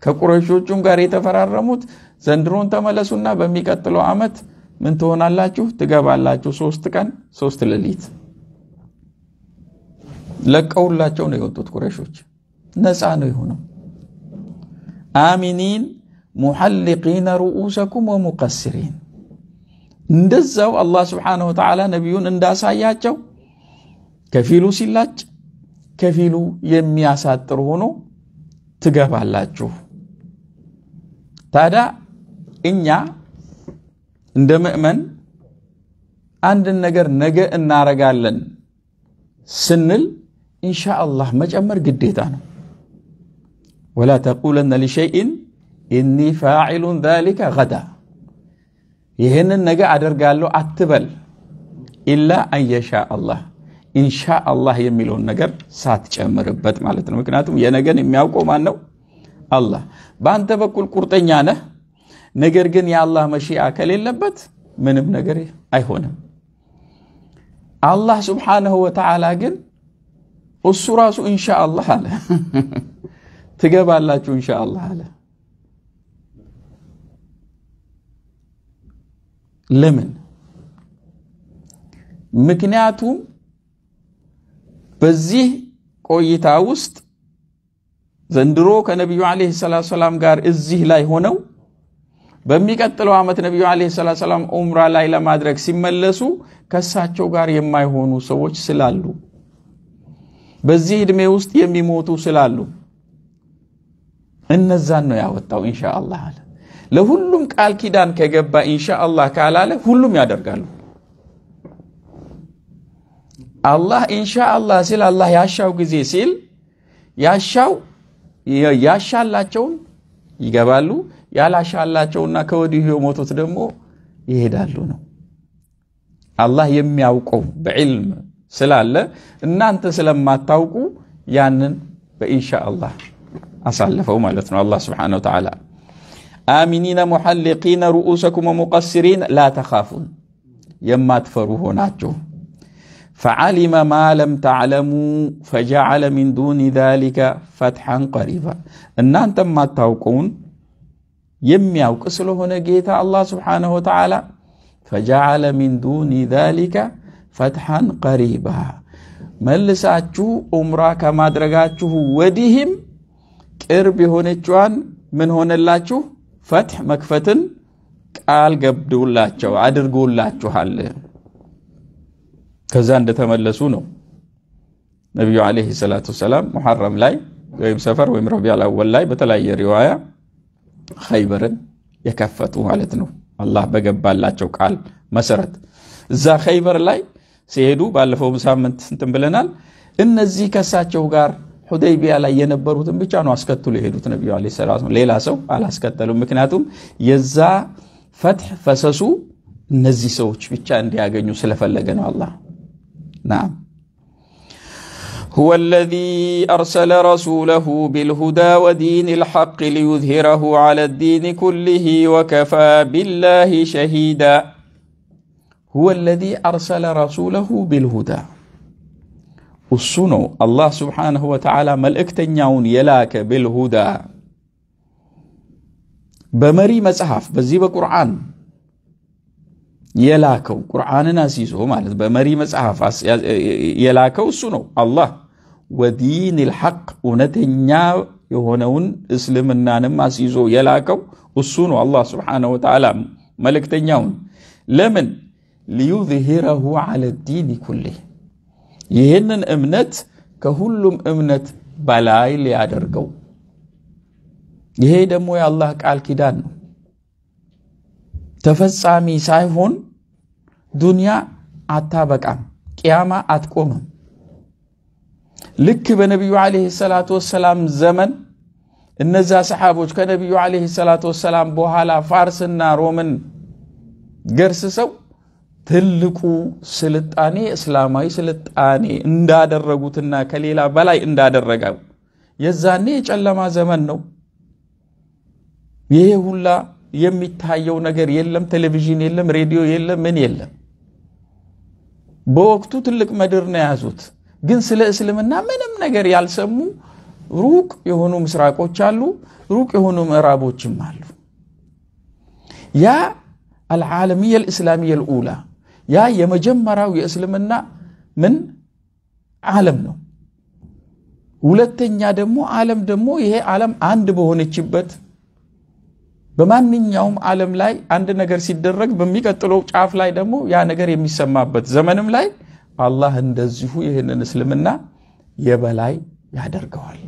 ከቁረሾቹም ጋር የተፈራረሙት ዘንድሮን ተመለሱና በሚቀጥለው ዓመት ምን ትሆናላችሁ? ትገባላችሁ። ሶስት ቀን ሶስት ሌሊት ለቀውላቸው ነው የወጡት ቁረሾች። ነፃ ነው የሆነው። አሚኒን ሙሐልቂነ ሩኡሰኩም ወሙቀስሪን እንደዛው አላህ ስብሓነሁ ወተዓላ ነቢዩን እንዳሳያቸው ከፊሉ ሲላጭ ከፊሉ የሚያሳጥር ሆኖ ትገባላችሁ። ታዲያ እኛ عند مؤمن عند النجر نجا النار قالن سنل إن شاء الله ما جمر قديتانا ولا تقولن لشيء إني فاعل ذلك غدا يهن النجا عدر قالو أتبل إلا أن يشاء الله إن شاء الله يميلون نجر سات جمر بات مكناتهم ينجا نمياوكو مانو الله بانتبا كل كورتين يانه ነገር ግን የአላህ መሺአ ከሌለበት ምንም ነገር አይሆንም። አላህ ስብሓነሁ ወተዓላ ግን እሱ ራሱ እንሻ አለ፣ *laughs* ትገባላችሁ እንሻ አለ። ለምን? ምክንያቱም በዚህ ቆይታ ውስጥ ዘንድሮ ከነቢዩ ዓለይሂ ሰላም ጋር እዚህ ላይ ሆነው በሚቀጥለው ዓመት ነቢዩ ዓለይሂ ሰላቱ ሰላም ዑምራ ላይ ለማድረግ ሲመለሱ ከእሳቸው ጋር የማይሆኑ ሰዎች ስላሉ በዚህ ዕድሜ ውስጥ የሚሞቱ ስላሉ እነዛን ነው ያወጣው። ኢንሻ አላህ አለ። ለሁሉም ቃል ኪዳን ከገባ ኢንሻ ካላለ ሁሉም ያደርጋሉ። አላህ ኢንሻ ሲል አላህ ያሻው ጊዜ ሲል ያሻው ያሻላቸውን ይገባሉ ያላሻላቸውና ከወዲሁ የሞቱት ደግሞ ይሄዳሉ ነው። አላህ የሚያውቀው በዕልም ስላለ እናንተ ስለማታውቁ ያንን በኢንሻ አላህ አሳለፈው ማለት ነው። አላህ ስብሓነሁ ወተዓላ አሚኒነ ሙሐሊቂነ ሩኡሰኩም ወሙቀሲሪን ላ ተኻፉን የማትፈሩ ሆናችሁ ፈዓሊመ ማ ለም ተዕለሙ ፈጀዐለ ሚን ዱኒ ዛሊከ ፈትሐን ቀሪባ እናንተ የማታውቀውን የሚያውቅ ስለሆነ ጌታ አላህ ስብሓንሁ ወተዓላ ፈጃዓለ ሚን ዱኒ ዛሊከ ፈትሐን ቀሪባ መልሳችሁ ዑምራ ከማድረጋችሁ ወዲህም ቅርብ የሆነችዋን ምን ሆነላችሁ ፈትሕ መክፈትን ቃል ገብዶላቸው አድርጎላችኋል ከዛ እንደተመለሱ ነው ነቢዩ አለይህ ሰላቱ ሰላም ሙሐረም ላይ ወይም ሰፈር ወይም ረቢዕ አልአወል ላይ በተለያየ ሪዋያ ኸይበርን የከፈቱ ማለት ነው። አላህ በገባላቸው ቃል መሰረት እዛ ኸይበር ላይ ሲሄዱ ባለፈውም ሳምንት እንትን ብለናል። እነዚህ ከሳቸው ጋር ሁደይቢያ ላይ የነበሩትን ብቻ ነው አስከትሉ የሄዱት ነቢዩ ዓለይሂ ሰላቱ ሌላ ሰው አላስከተሉም። ምክንያቱም የዛ ፈትሕ ፈሰሱ እነዚህ ሰዎች ብቻ እንዲያገኙ ስለፈለገ ነው አላህ ናም هو الذي أرسل رسوله بالهدى ودين الحق ليظهره على الدين كله وكفى بالله شهيدا هو الذي أرسل رسوله بالهدى السنو الله سبحانه وتعالى تنعون يلاك بالهدى بمري مسحف بزي በቁርአን يلاكو قرآن አስይዞ ማለት በመሪ መጽሐፍ የላከው يلاكو السنو الله ወዲን ልሐቅ እውነተኛ የሆነውን እስልምናንም አስይዞ የላከው እሱ ነው። አላህ ስብሓነሁ ወተዓላ መልእክተኛውን ለምን ሊዩዝሂረሁ ዓለ ዲን ኩሊህ ይህንን እምነት ከሁሉም እምነት በላይ ሊያደርገው። ይሄ ደግሞ የአላህ ቃል ኪዳን ነው። ተፈጻሚ ሳይሆን ዱንያ አታበቃም፣ ቅያማ አትቆምም። ልክ በነቢዩ ዓለይሂ ሰላቱ ወሰላም ዘመን እነዛ ሰሓቦች ከነቢዩ ዓለይሂ ሰላቱ ወሰላም በኋላ ፋርስና ሮምን ገርስሰው ትልቁ ስልጣኔ እስላማዊ ስልጣኔ እንዳደረጉትና ከሌላ በላይ እንዳደረገው የዛኔ የጨለማ ዘመን ነው። ይሄ ሁላ የሚታየው ነገር የለም፣ ቴሌቪዥን የለም፣ ሬዲዮ የለም፣ ምን የለም። በወቅቱ ትልቅ ምድር ነው የያዙት። ግን ስለ እስልምና ምንም ነገር ያልሰሙ ሩቅ የሆኑ ምስራቆች አሉ፣ ሩቅ የሆኑ ምዕራቦችም አሉ። ያ አልዓለሚየ ልእስላሚየ ልኡላ ያ የመጀመሪያው የእስልምና ምን ዓለም ነው። ሁለተኛ ደግሞ ዓለም ደግሞ ይሄ ዓለም አንድ በሆነችበት በማንኛውም ዓለም ላይ አንድ ነገር ሲደረግ በሚቀጥለው ጫፍ ላይ ደግሞ ያ ነገር የሚሰማበት ዘመንም ላይ አላህ እንደዚሁ ይህንን እስልምና የበላይ ያደርገዋል።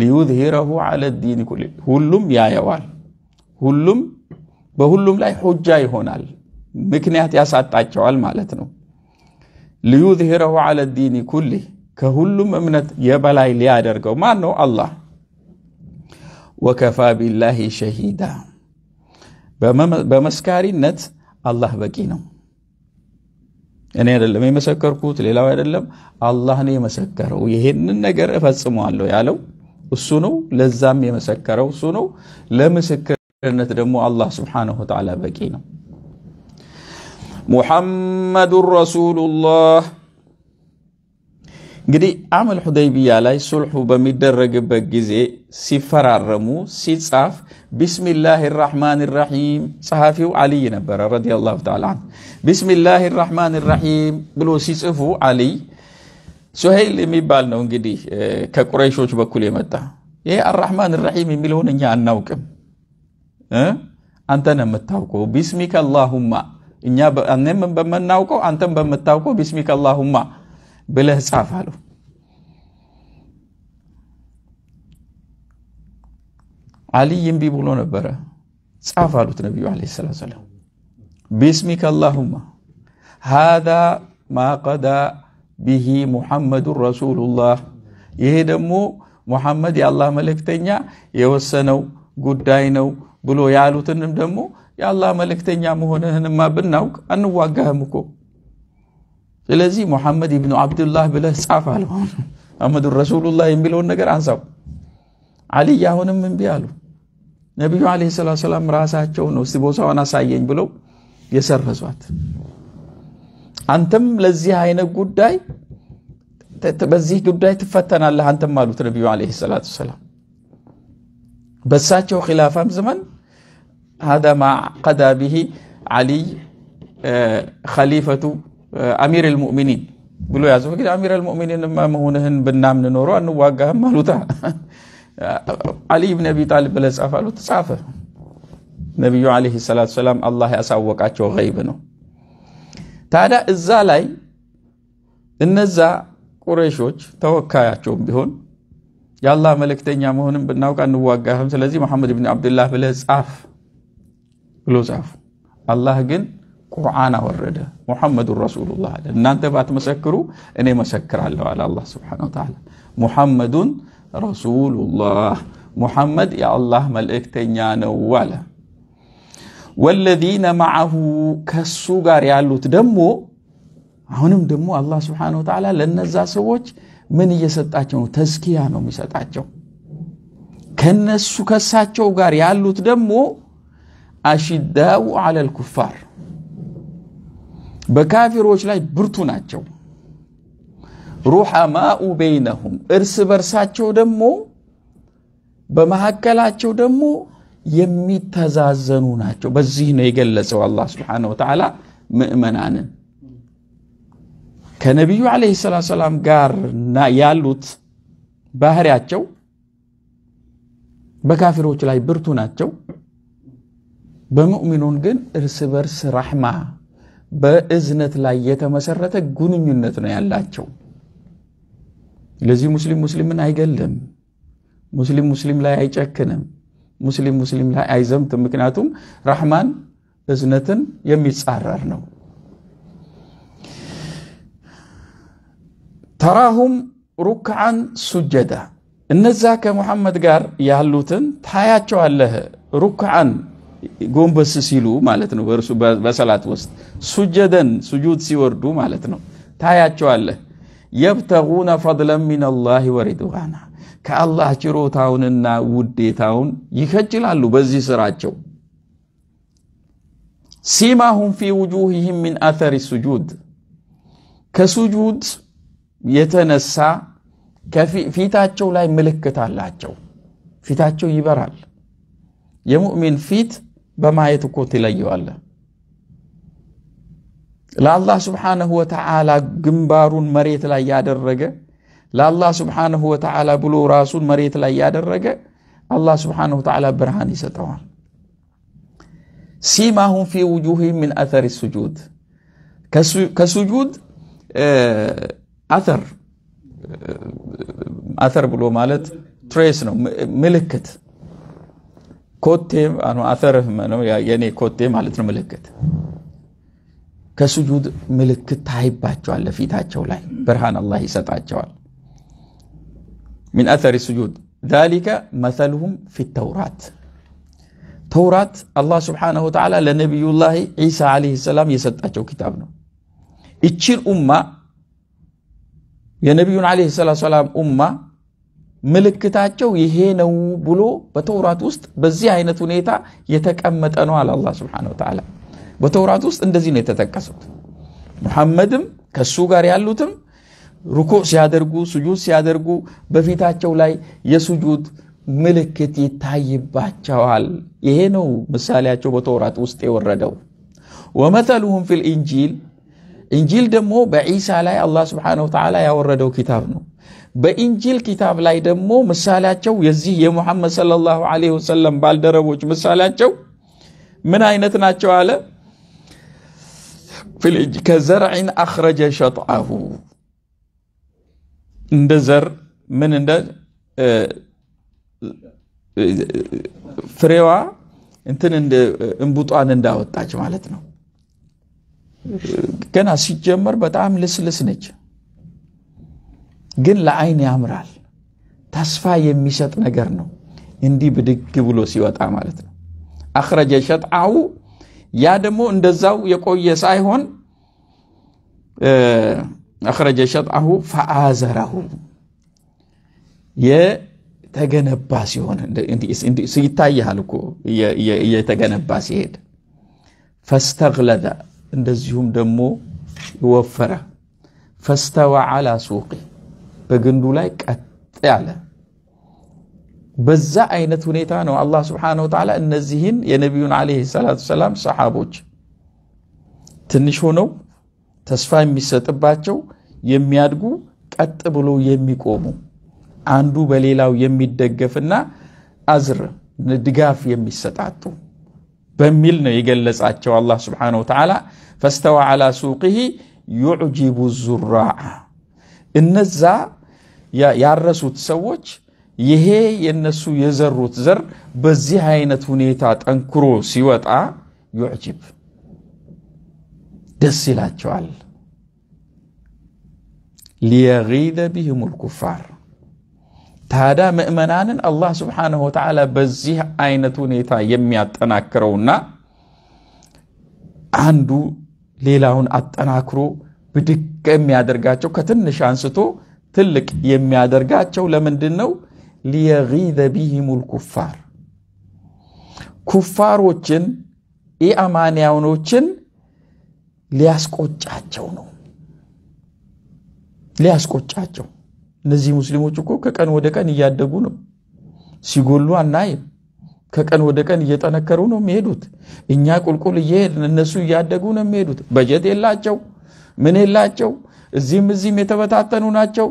ሊዩዝሂረሁ አለ ዲን ኩሊ ሁሉም ያየዋል። ሁሉም በሁሉም ላይ ሁጃ ይሆናል። ምክንያት ያሳጣቸዋል ማለት ነው። ሊዩዝሂረሁ አለ ዲን ኩሊ ከሁሉም እምነት የበላይ ሊያደርገው ማን ነው? አላህ ወከፋ ቢላሂ ሸሂዳ በመስካሪነት አላህ በቂ ነው። እኔ አይደለም የመሰከርኩት፣ ሌላው አይደለም፣ አላህ ነው የመሰከረው። ይሄንን ነገር እፈጽመዋለሁ ያለው እሱ ነው። ለዛም የመሰከረው እሱ ነው። ለምስክርነት ደግሞ አላህ ስብሓነሁ ወተዓላ በቂ ነው። ሙሐመዱን ረሱሉላህ እንግዲህ አመል ሁደይቢያ ላይ ሱልሑ በሚደረግበት ጊዜ ሲፈራረሙ ሲጻፍ ቢስሚላህ ራሕማን ራሒም ጸሐፊው አልይ ነበረ ረዲየላሁ ተዓላ አንሁ። ቢስሚላህ ራሕማን ራሒም ብሎ ሲጽፉ አልይ ሱሄይል የሚባል ነው እንግዲህ ከቁረይሾች በኩል የመጣ ይሄ አራሕማን ራሒም የሚለውን እኛ አናውቅም፣ አንተ ነው የምታውቀው። ቢስሚከ አላሁማ እኛ በምናውቀው አንተም በምታውቀው ቢስሚከ አላሁማ ብለህ ጻፍ አለው። አልይ እምቢ ብሎ ነበረ። ጻፍ አሉት ነቢዩ ዓለይሂ ሰላቱ ወሰላም። ቢስሚከ አላሁማ ሃዛ ማ ቀዳ ቢሂ ሙሐመዱን ረሱሉላህ። ይሄ ደግሞ ሙሐመድ የአላህ መልእክተኛ የወሰነው ጉዳይ ነው ብሎ ያሉትንም ደግሞ የአላህ መልእክተኛ መሆንህንማ ብናውቅ አንዋጋህም እኮ ስለዚህ ሙሐመድ ኢብኑ አብዱላህ ብለህ ጻፍ አለው መሐመዱ ረሱሉላህ የሚለውን ነገር አንሳው አልይ አሁንም እምቢ አሉ ነቢዩ አለ ሰላት ሰላም ራሳቸው ነው እስቲ ቦሳዋን አሳየኝ ብለው የሰረዟት አንተም ለዚህ አይነት ጉዳይ በዚህ ጉዳይ ትፈተናለህ አንተም አሉት ነቢዩ አለ ሰላት ሰላም በሳቸው ኪላፋም ዘመን هذا ما قضى به علي خليفة አሚር ልሙእሚኒን ብሎ ያዘው። እንግዲህ አሚር ልሙእሚኒን መሆንህን ብናምን ኖሮ አንዋጋህም አሉታ። አሊ ብን አቢ ጣሊብ ብለህ ጻፍ አሉት፣ ጻፈ። ነቢዩ ዓለይሂ ሰላቱ ሰላም አላህ ያሳወቃቸው ገይብ ነው። ታዲያ እዛ ላይ እነዛ ቁረይሾች ተወካያቸውም ቢሆን የአላህ መልእክተኛ መሆንም ብናውቅ አንዋጋህም፣ ስለዚህ መሐመድ ብን አብድላህ ብለህ ጻፍ ብሎ ጻፉ። አላህ ግን ቁርአን አወረደ ሙሐመዱን ረሱሉላህ አለ። እናንተ ባትመሰክሩ እኔ መሰክራለሁ አለ አላህ ስብሐነሁ ወተዓላ። ሙሐመዱን ረሱሉላህ ሙሐመድ የአላህ መልእክተኛ ነው አለ። ወለዚነ መዐሁ ከሱ ጋር ያሉት ደግሞ አሁንም ደግሞ አላህ ስብሐነሁ ወተዓላ ለነዛ ሰዎች ምን እየሰጣቸው ነው? ተዝኪያ ነው የሚሰጣቸው። ከነሱ ከሳቸው ጋር ያሉት ደግሞ አሽዳው አለል ኩፋር በካፊሮች ላይ ብርቱ ናቸው። ሩሐማኡ በይነሁም እርስ በርሳቸው ደግሞ በመካከላቸው ደግሞ የሚተዛዘኑ ናቸው። በዚህ ነው የገለጸው አላህ ስብሓነሁ ወተዓላ ምእመናንን ከነቢዩ ዓለይሂ ሰላቱ ሰላም ጋር ያሉት ባህሪያቸው በካፊሮች ላይ ብርቱ ናቸው። በሙእሚኑን ግን እርስ በርስ ራሕማ በእዝነት ላይ የተመሰረተ ግንኙነት ነው ያላቸው። ለዚህ ሙስሊም ሙስሊምን አይገልም። ሙስሊም ሙስሊም ላይ አይጨክንም። ሙስሊም ሙስሊም ላይ አይዘምትም። ምክንያቱም ረሕማን እዝነትን የሚጻረር ነው። ተራሁም ሩክዓን ሱጀዳ እነዛ ከሙሐመድ ጋር ያሉትን ታያቸዋለህ ሩክዓን ጎንበስ ሲሉ ማለት ነው በእርሱ በሰላት ውስጥ ሱጀደን ሱጁድ ሲወርዱ ማለት ነው ታያቸዋለህ የብተጉነ ፈድለን ሚንላህ ወሪድዋና ከአላህ ችሮታውንና ውዴታውን ይከጅላሉ በዚህ ስራቸው ሲማሁም ፊ ውጁህህም ሚን አተሪ ሱጁድ ከሱጁድ የተነሳ ፊታቸው ላይ ምልክት አላቸው ፊታቸው ይበራል የሙእሚን ፊት በማየት እኮ ትለየዋለህ። ለአላህ ስብሓነሁ ወተዓላ ግንባሩን መሬት ላይ ያደረገ ለአላህ ስብሓነሁ ወተዓላ ብሎ ራሱን መሬት ላይ ያደረገ አላህ ስብሓነሁ ወተዓላ ብርሃን ይሰጠዋል። ሲማሁም ፊ ውጁሂም ምን አተሪ ሱጁድ ከሱጁድ አተር አተር ብሎ ማለት ትሬስ ነው ምልክት ኮቴ አተርህ ነው የኔ ኮቴ ማለት ነው ምልክት ከስጁድ ምልክት ታይባቸዋል ለፊታቸው ላይ ብርሃን አላህ ይሰጣቸዋል ሚን አተር ስጁድ ذلك مثلهم في التوراة ተውራት አላህ ስብሓነሁ ወተዓላ ለነቢዩላህ ዒሳ ዓለይሂ ሰላም የሰጣቸው ኪታብ ነው እቺን ኡማ የነቢዩን ዓለይሂ ሰላም ኡማ ምልክታቸው ይሄ ነው ብሎ በተውራት ውስጥ በዚህ አይነት ሁኔታ የተቀመጠ ነው አለ አላህ ሱብሓነሁ ወተዓላ። በተውራት ውስጥ እንደዚህ ነው የተጠቀሱት። ሙሐመድም ከሱ ጋር ያሉትም ሩኩዕ ሲያደርጉ ስጁድ ሲያደርጉ በፊታቸው ላይ የስጁድ ምልክት ይታይባቸዋል። ይሄ ነው ምሳሌያቸው በተውራት ውስጥ የወረደው። ወመተሉሁም ፊል ኢንጂል፣ ኢንጂል ደግሞ በዒሳ ላይ አላህ ሱብሓነሁ ወተዓላ ያወረደው ኪታብ ነው። በኢንጂል ኪታብ ላይ ደግሞ ምሳሌያቸው የዚህ የሙሐመድ ሰለላሁ ዐለይሂ ወሰለም ባልደረቦች ምሳሌያቸው ምን አይነት ናቸው አለ። ከዘርዒን አኽረጀ ሸጥዐሁ እንደ ዘር ምን እንደ ፍሬዋ እንትን እንቡጧን እንዳወጣች ማለት ነው። ገና ሲጀመር በጣም ልስልስ ነች። ግን ለአይን ያምራል። ተስፋ የሚሰጥ ነገር ነው። እንዲህ ብድግ ብሎ ሲወጣ ማለት ነው። አኽረጀ ሸጣው ያ ደግሞ እንደዛው የቆየ ሳይሆን አኽረጀ ሸጣሁ ፈአዘረሁ የተገነባ ሲሆን ይታያል እኮ የተገነባ ሲሄድ ፈስተግለዘ እንደዚሁም ደግሞ ወፈረ ፈስተዋ ዓላ ሱቂ በግንዱ ላይ ቀጥ ያለ በዛ አይነት ሁኔታ ነው አላህ ስብሓነሁ ወተዓላ እነዚህን የነቢዩን ዓለይሂ ሰላቱ ሰላም ሰሓቦች ትንሽ ሆነው ተስፋ የሚሰጥባቸው የሚያድጉ ቀጥ ብሎ የሚቆሙ አንዱ በሌላው የሚደገፍና አዝር ድጋፍ የሚሰጣጡ በሚል ነው የገለጻቸው አላህ ስብሓነሁ ወተዓላ ፈስተዋ ዓላ ሱቅህ ዩዕጂቡ ዙራዓ እነዛ ያረሱት ሰዎች ይሄ የነሱ የዘሩት ዘር በዚህ አይነት ሁኔታ ጠንክሮ ሲወጣ ዩዕጅብ ደስ ይላቸዋል። ሊየጊዘ ቢህም ልኩፋር ታዳ ምእመናንን አላህ ስብሓነሁ ወተዓላ በዚህ አይነት ሁኔታ የሚያጠናክረውና አንዱ ሌላውን አጠናክሮ ብድቅ የሚያደርጋቸው ከትንሽ አንስቶ ትልቅ የሚያደርጋቸው ለምንድን ነው? ሊየጊዘ ቢሂሙል ኩፋር ኩፋሮችን ኢአማንያኖችን ሊያስቆጫቸው ነው። ሊያስቆጫቸው እነዚህ ሙስሊሞች እኮ ከቀን ወደ ቀን እያደጉ ነው። ሲጎሉ አናይም። ከቀን ወደ ቀን እየጠነከሩ ነው የሚሄዱት። እኛ ቁልቁል እየሄድን እነሱ እያደጉ ነው የሚሄዱት። በጀት የላቸው ምን የላቸው እዚህም እዚህም የተበታተኑ ናቸው።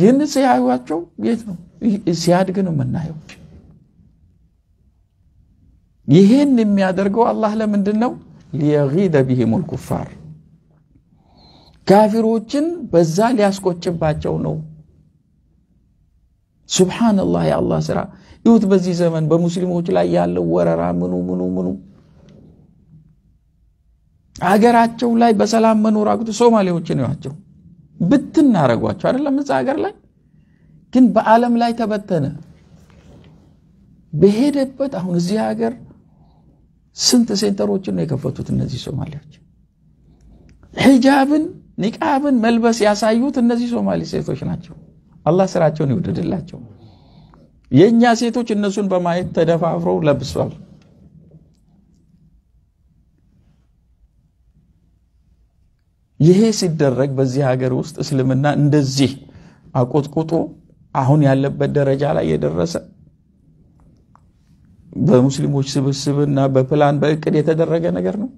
ግን ሲያዩቸው ጌት ነው ሲያድግ ነው የምናየው። ይህን የሚያደርገው አላህ ለምንድን ነው? ሊየጊደ ቢሂሙል ኩፋር ካፊሮችን በዛ ሊያስቆጭባቸው ነው። ሱብሓነላህ የአላህ ስራ ይሁት። በዚህ ዘመን በሙስሊሞች ላይ ያለው ወረራ ምኑ ምኑ ምኑ ሀገራቸው ላይ በሰላም መኖር አቅቶ ሶማሌዎችን ያቸው ብትን አይደለም እዛ ሀገር ላይ ግን በዓለም ላይ ተበተነ በሄደበት አሁን እዚህ ሀገር ስንት ሴንተሮችን ነው የከፈቱት እነዚህ ሶማሌዎች ሒጃብን ኒቃብን መልበስ ያሳዩት እነዚህ ሶማሌ ሴቶች ናቸው አላህ ስራቸውን ይውደድላቸው የእኛ ሴቶች እነሱን በማየት ተደፋፍረው ለብሷል ይሄ ሲደረግ በዚህ ሀገር ውስጥ እስልምና እንደዚህ አቆጥቁጦ አሁን ያለበት ደረጃ ላይ የደረሰ በሙስሊሞች ስብስብና በፕላን በእቅድ የተደረገ ነገር ነው።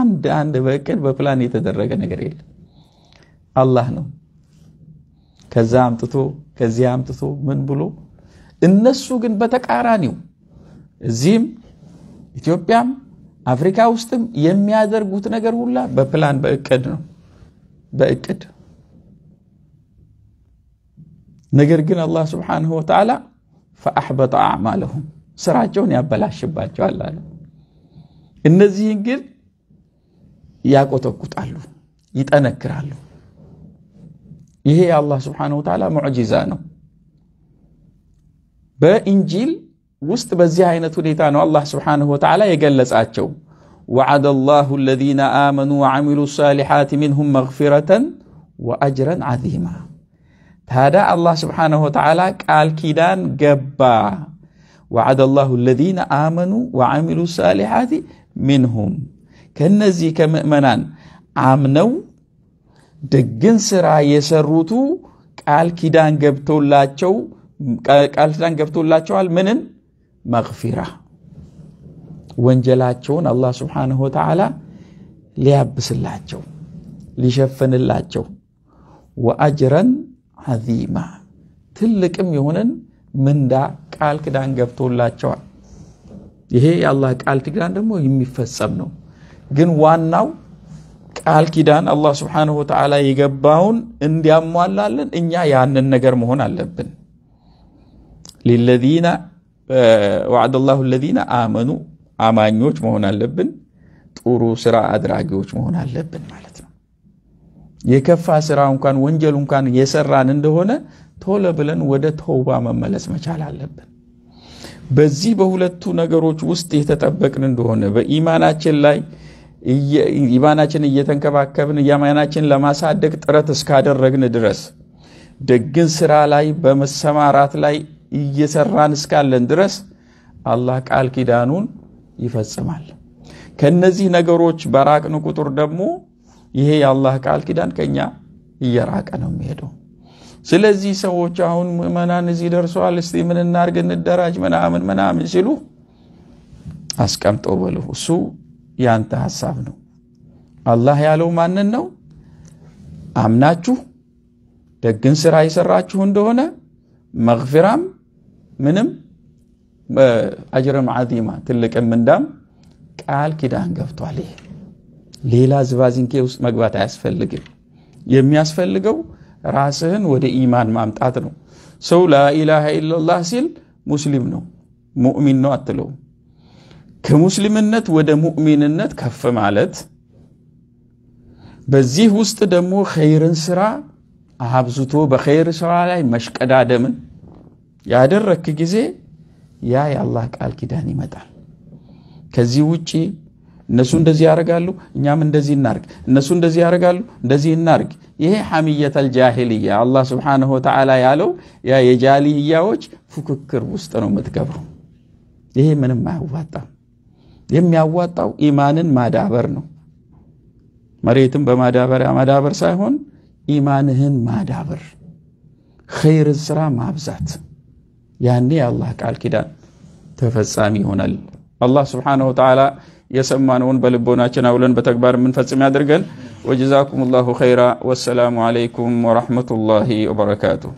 አንድ አንድ በእቅድ በፕላን የተደረገ ነገር የለም። አላህ ነው ከዛ አምጥቶ ከዚያ አምጥቶ ምን ብሎ እነሱ ግን በተቃራኒው እዚህም ኢትዮጵያም አፍሪካ ውስጥም የሚያደርጉት ነገር ሁላ በፕላን በእቅድ ነው በእቅድ ነገር ግን አላህ ስብሓንሁ ወተዓላ ፈአሕበጠ አዕማለሁም ስራቸውን ያበላሽባቸዋል አለ እነዚህን ግን ያቆጠቁጣሉ ይጠነክራሉ ይሄ የአላህ ስብሓንሁ ወተዓላ ሙዕጂዛ ነው በኢንጂል ውስጥ በዚህ አይነት ሁኔታ ነው አላህ ስብሓንሁ ወተዓላ የገለጻቸው وعد الله الذين آمنوا وعملوا الصالحات منهم مغفرة وأجرا عظيما ታዲያ አላህ ስብሓንሁ ወተዓላ ቃል ኪዳን ገባ وعد الله الذين آمنوا وعملوا الصالحات منهم ከነዚህ ከምእመናን አምነው ደግን ስራ የሰሩቱ ቃል ኪዳን ገብቶላቸው ቃል ኪዳን ገብቶላቸዋል ምንን መግፊራ ወንጀላቸውን አላህ ስብሓንሁ ወተዓላ ሊያብስላቸው ሊሸፍንላቸው ወአጅረን ዐዚማ ትልቅም የሆነን ምንዳ ቃል ክዳን ገብቶላቸዋል። ይሄ የአላህ ቃል ኪዳን ደግሞ የሚፈጸም ነው። ግን ዋናው ቃል ኪዳን አላህ ስብሓንሁ ወተዓላ የገባውን እንዲያሟላልን እኛ ያንን ነገር መሆን አለብን ሊለዚና ወዐደላሁ ለዚነ አመኑ አማኞች መሆን አለብን። ጥሩ ስራ አድራጊዎች መሆን አለብን ማለት ነው። የከፋ ስራ እንኳን ወንጀል እንኳን የሰራን እንደሆነ ቶሎ ብለን ወደ ተውባ መመለስ መቻል አለብን። በዚህ በሁለቱ ነገሮች ውስጥ የተጠበቅን እንደሆነ በኢማናችን ላይ ኢማናችን እየተንከባከብን ኢማናችን ለማሳደግ ጥረት እስካደረግን ድረስ ደግን ስራ ላይ በመሰማራት ላይ እየሰራን እስካለን ድረስ አላህ ቃል ኪዳኑን ይፈጽማል። ከነዚህ ነገሮች በራቅን ቁጥር ደግሞ ይሄ የአላህ ቃል ኪዳን ከኛ እየራቀ ነው የሚሄደው። ስለዚህ ሰዎች አሁን ምዕመናን እዚህ ደርሰዋል፣ እስቲ ምን እናርግ እንደራጅ ምናምን ምናምን ሲሉ አስቀምጠው በሉ። እሱ ያንተ ሀሳብ ነው። አላህ ያለው ማንን ነው? አምናችሁ ደግን ስራ የሰራችሁ እንደሆነ መግፊራም ምንም አጅረም ዓዚማ ትልቅ ምንዳም ቃል ኪዳን ገብቷል። ይሄ ሌላ ዝባዝንኬ ውስጥ መግባት አያስፈልግም። የሚያስፈልገው ራስህን ወደ ኢማን ማምጣት ነው። ሰው ላኢላሃ ኢለላህ ሲል ሙስሊም ነው ሙእሚን ነው አትለውም። ከሙስሊምነት ወደ ሙእሚንነት ከፍ ማለት በዚህ ውስጥ ደግሞ ኸይርን ስራ አብዝቶ በኸይር ስራ ላይ መሽቀዳደምን ያደረክ ጊዜ ያ የአላህ ቃል ኪዳን ይመጣል። ከዚህ ውጪ እነሱ እንደዚህ ያደርጋሉ፣ እኛም እንደዚህ እናርግ፣ እነሱ እንደዚህ ያደርጋሉ፣ እንደዚህ እናርግ። ይሄ ሐሚየት አልጃሂልያ አላህ ስብሓነሁ ወተዓላ ያለው ያ የጃሂልያዎች ፉክክር ውስጥ ነው የምትገባው። ይሄ ምንም አያዋጣም። የሚያዋጣው ኢማንን ማዳበር ነው። መሬትን በማዳበሪያ ማዳበር ሳይሆን ኢማንህን ማዳበር፣ ኸይርን ስራ ማብዛት ያኔ የአላህ ቃል ኪዳን ተፈጻሚ ይሆናል። አላህ ስብሓነሁ ወተዓላ የሰማነውን በልቦናችን አውለን በተግባር የምንፈጽም ያድርገን። ወጀዛኩም ላሁ ኸይራ። ወሰላሙ አለይኩም ወረሕመቱላሂ ወበረካቱሁ።